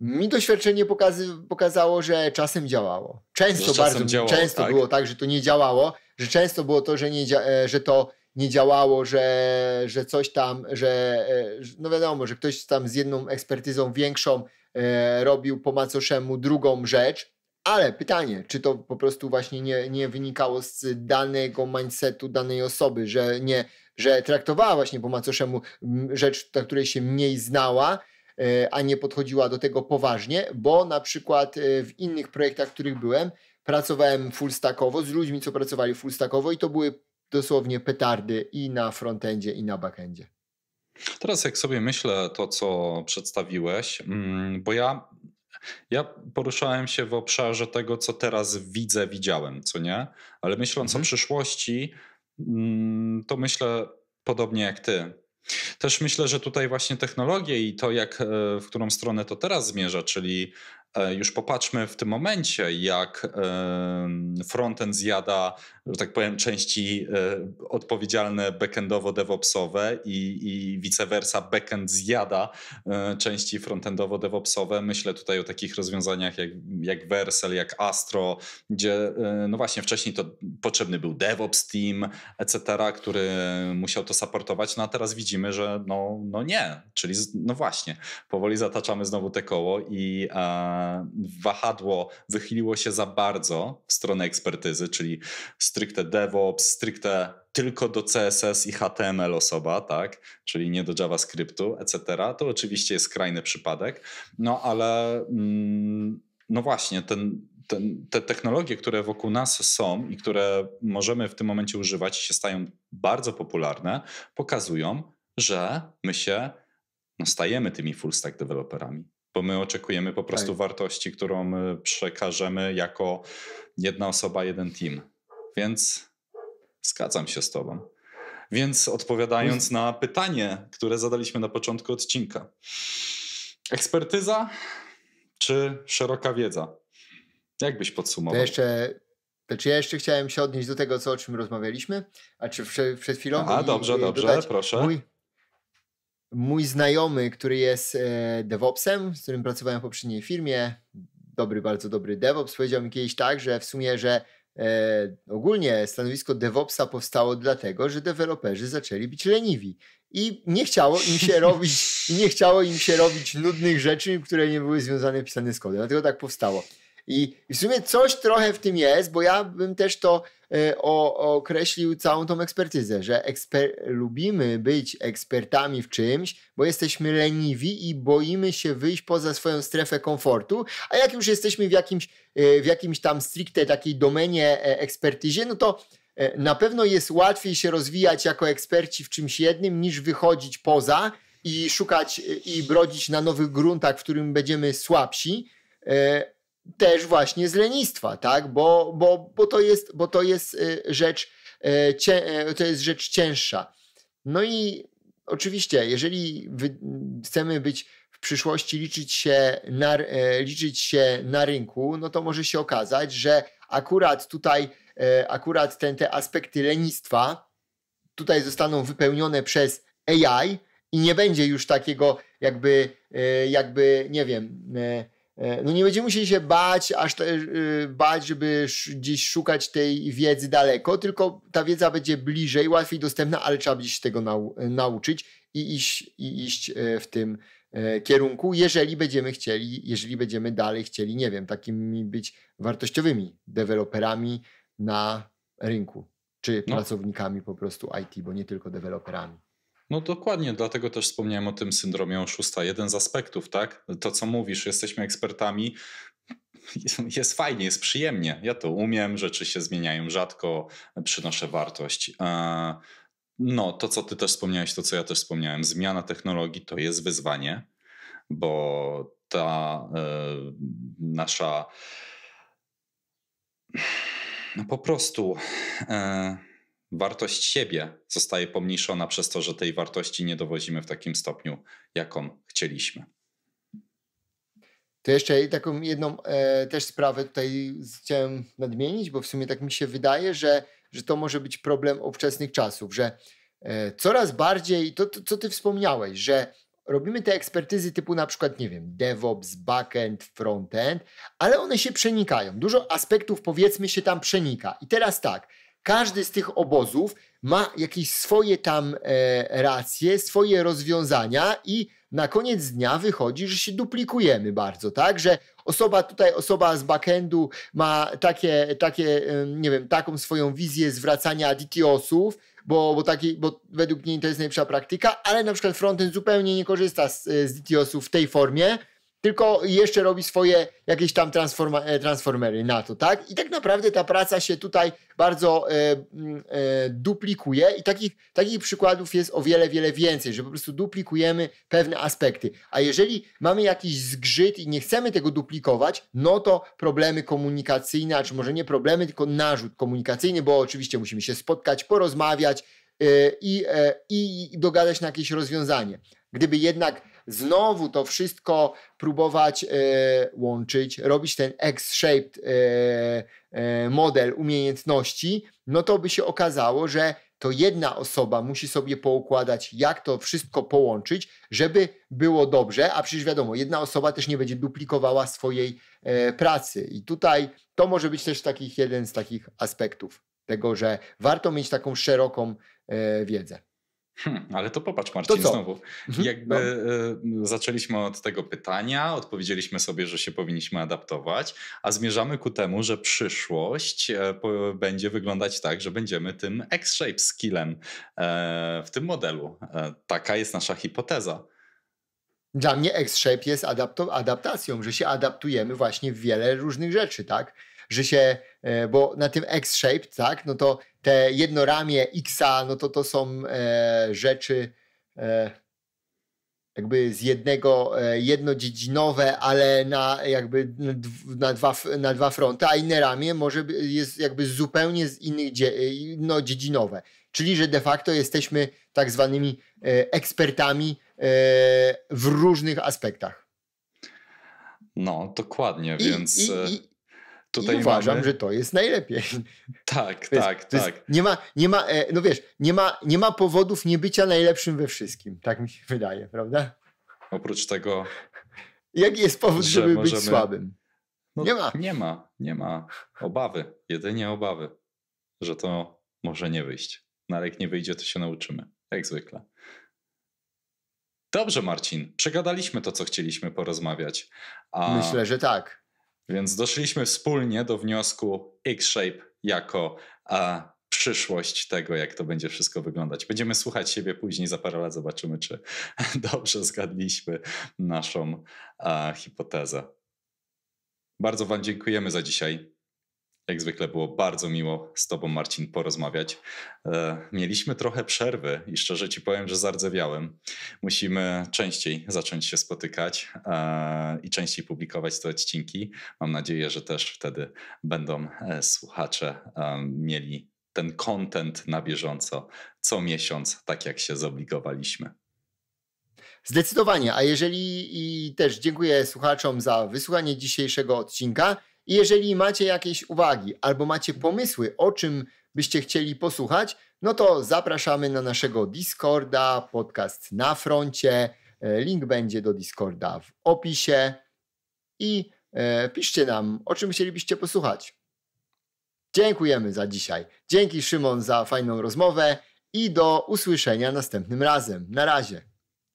mi doświadczenie pokazy, pokazało, że czasem działało. Często czasem bardzo działało, często tak. było tak, że to nie działało, że często było to, że, nie, e, że to nie działało, że, że coś tam, e, że no wiadomo, że ktoś tam z jedną ekspertyzą większą e, robił po macoszemu drugą rzecz, ale pytanie, czy to po prostu właśnie nie, nie wynikało z danego mindsetu danej osoby, że nie, że traktowała właśnie po macoszemu rzecz, na której się mniej znała, E, a nie podchodziła do tego poważnie, bo na przykład e, w innych projektach, w których byłem, pracowałem full stackowo z ludźmi, co pracowali full stackowo i to były dosłownie petardy i na frontendzie, i na backendzie. Teraz jak sobie myślę to, co przedstawiłeś, mm, bo ja, ja poruszałem się w obszarze tego, co teraz widzę, widziałem, co nie? Ale myśląc mhm. o przyszłości, mm, to myślę podobnie jak ty też myślę, że tutaj właśnie technologie i to, jak, e, w którą stronę to teraz zmierza, czyli e, już popatrzmy w tym momencie, jak frontend zjada że tak powiem, części e, odpowiedzialne backendowo-DevOpsowe i, i vice versa, backend zjada e, części frontendowo-DevOpsowe. Myślę tutaj o takich rozwiązaniach jak, jak Versel, jak Astro, gdzie e, no właśnie wcześniej to potrzebny był DevOps team, etc., który musiał to supportować, no a teraz widzimy, że no, no nie, czyli no właśnie, powoli zataczamy znowu te koło i wahadło wychyliło się za bardzo w stronę ekspertyzy, czyli z stricte DevOps, stricte tylko do CSS i HTML osoba, tak, czyli nie do JavaScriptu, etc., to oczywiście jest skrajny przypadek. No ale mm, no właśnie, ten, ten, te technologie, które wokół nas są i które możemy w tym momencie używać się stają bardzo popularne, pokazują, że my się no, stajemy tymi full stack deweloperami bo my oczekujemy po prostu tak. wartości, którą y, przekażemy jako jedna osoba, jeden team. Więc zgadzam się z Tobą. Więc odpowiadając na pytanie, które zadaliśmy na początku odcinka. Ekspertyza czy szeroka wiedza? Jak byś podsumował? To jeszcze, czy znaczy ja jeszcze chciałem się odnieść do tego, co, o czym rozmawialiśmy, a czy przed chwilą. A dobrze, dobrze, proszę. Mój, mój, znajomy, który jest e, DevOpsem, z którym pracowałem w poprzedniej firmie, dobry, bardzo dobry DevOps, powiedział mi kiedyś tak, że w sumie, że E, ogólnie stanowisko DevOpsa powstało dlatego, że deweloperzy zaczęli być leniwi i nie chciało im się robić, nie chciało im się robić nudnych rzeczy, które nie były związane pisane z kodem. Dlatego tak powstało. I, I w sumie coś trochę w tym jest, bo ja bym też to Y, o, określił całą tą ekspertyzę, że eksper lubimy być ekspertami w czymś, bo jesteśmy leniwi i boimy się wyjść poza swoją strefę komfortu, a jak już jesteśmy w jakimś, y, w jakimś tam stricte takiej domenie e, ekspertyzie, no to e, na pewno jest łatwiej się rozwijać jako eksperci w czymś jednym niż wychodzić poza i szukać i brodzić na nowych gruntach, w którym będziemy słabsi. E, też właśnie z lenistwa, tak? Bo, bo, bo, to, jest, bo to, jest y, rzecz, y, y, to jest rzecz cięższa. No i oczywiście, jeżeli chcemy być w przyszłości liczyć się, na, e, liczyć się na rynku, no to może się okazać, że akurat tutaj, e, akurat ten, te aspekty lenistwa tutaj zostaną wypełnione przez AI i nie będzie już takiego jakby, e, jakby nie wiem, E, no nie będziemy musieli się bać, aż te, bać, żeby gdzieś szukać tej wiedzy daleko, tylko ta wiedza będzie bliżej, łatwiej dostępna, ale trzeba będzie się tego nau e, nauczyć i iść, i iść e, w tym kierunku, jeżeli będziemy chcieli, jeżeli będziemy dalej chcieli, nie wiem, takimi być wartościowymi deweloperami na rynku, czy no. pracownikami po prostu IT, bo nie tylko deweloperami. No dokładnie, dlatego też wspomniałem o tym syndromie oszusta. Jeden z aspektów, tak? To, co mówisz, jesteśmy ekspertami, jest fajnie, jest przyjemnie. Ja to umiem, rzeczy się zmieniają rzadko, przynoszę wartość. E, no, to co ty też wspomniałeś, to co ja też wspomniałem, zmiana technologii to jest wyzwanie, bo ta e, nasza po prostu e, wartość siebie zostaje pomniejszona przez to, że tej wartości nie dowozimy w takim stopniu, jaką chcieliśmy. To jeszcze taką jedną e, też sprawę tutaj chciałem nadmienić, bo w sumie tak mi się wydaje, że, że to może być problem ówczesnych czasów, że e, coraz bardziej to, to, co ty wspomniałeś, że robimy te ekspertyzy typu na przykład, nie wiem, DevOps, backend, frontend, ale one się przenikają. Dużo aspektów powiedzmy się tam przenika. I teraz tak, każdy z tych obozów ma jakieś swoje tam e, racje, swoje rozwiązania i na koniec dnia wychodzi, że się duplikujemy bardzo, tak? Że osoba tutaj, osoba z backendu ma takie, takie nie wiem, taką swoją wizję zwracania DTOsów, bo, bo, taki, bo według niej to jest najlepsza praktyka, ale na przykład frontend zupełnie nie korzysta z, z DTOsów w tej formie, tylko jeszcze robi swoje jakieś tam e, transformery na to, tak? I tak naprawdę ta praca się tutaj bardzo e, e, duplikuje i takich, takich przykładów jest o wiele, wiele więcej, że po prostu duplikujemy pewne aspekty. A jeżeli mamy jakiś zgrzyt i nie chcemy tego duplikować, no to problemy komunikacyjne, czy może nie problemy, tylko narzut komunikacyjny, bo oczywiście musimy się spotkać, porozmawiać, e, i, e, i dogadać na jakieś rozwiązanie. Gdyby jednak znowu to wszystko próbować e, łączyć, robić ten X-shaped e, e, model umiejętności, no to by się okazało, że to jedna osoba musi sobie poukładać, jak to wszystko połączyć, żeby było dobrze, a przecież wiadomo, jedna osoba też nie będzie duplikowała swojej e, pracy. I tutaj to może być też takich jeden z takich aspektów tego, że warto mieć taką szeroką e, wiedzę. Hmm, ale to popatrz Marcin to znowu. Mhm. Jakby no. Y, zaczęliśmy od tego pytania, odpowiedzieliśmy sobie, że się powinniśmy adaptować, a zmierzamy ku temu, że przyszłość e, będzie wyglądać tak, że będziemy tym X-shape skillem e, w tym modelu. E, taka jest nasza hipoteza. Dla mnie X-shape jest adaptacją, że się adaptujemy właśnie w wiele różnych rzeczy, tak? że się, e, bo na tym X-shape, tak, no to te jednoramie X-a, no to to są e, rzeczy e, jakby z jednego, e, jednodziedzinowe, ale na jakby na dwa, na dwa fronty, a inne ramię może jest jakby zupełnie z innych no, dziedzinowe. Czyli, że de facto jesteśmy tak zwanymi e, ekspertami e, w różnych aspektach. No, dokładnie, I, więc. I, i, Tutaj I uważam, mamy... że to jest najlepiej. Tak, tak, tak. Jest, nie ma, nie ma, e, no wiesz, nie ma, nie ma powodów nie bycia najlepszym we wszystkim. Tak mi się wydaje, prawda? Oprócz tego. Jaki jest powód, żeby możemy... być słabym? No, nie ma. Nie ma, nie ma. Obawy, jedynie obawy, że to może nie wyjść. No ale jak nie wyjdzie, to się nauczymy, jak zwykle. Dobrze, Marcin, przegadaliśmy to, co chcieliśmy porozmawiać. A... Myślę, że tak. Więc doszliśmy wspólnie do wniosku X-Shape jako a, przyszłość tego, jak to będzie wszystko wyglądać. Będziemy słuchać siebie później, za parę lat zobaczymy, czy dobrze zgadliśmy naszą a, hipotezę. Bardzo Wam dziękujemy za dzisiaj. Jak zwykle było bardzo miło z Tobą, Marcin, porozmawiać. E, mieliśmy trochę przerwy i szczerze Ci powiem, że zardzewiałem. Musimy częściej zacząć się spotykać e, i częściej publikować te odcinki. Mam nadzieję, że też wtedy będą e, słuchacze mieli ten kontent na bieżąco co miesiąc, tak jak się zobligowaliśmy. Zdecydowanie, a jeżeli i też dziękuję słuchaczom za wysłuchanie dzisiejszego odcinka. I jeżeli macie jakieś uwagi albo macie pomysły, o czym byście chcieli posłuchać, no to zapraszamy na naszego Discorda, podcast na froncie. E, link będzie do Discorda w opisie. I e, piszcie nam, o czym chcielibyście posłuchać. Dziękujemy za dzisiaj. Dzięki Szymon za fajną rozmowę i do usłyszenia następnym razem. Na razie.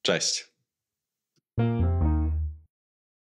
Cześć.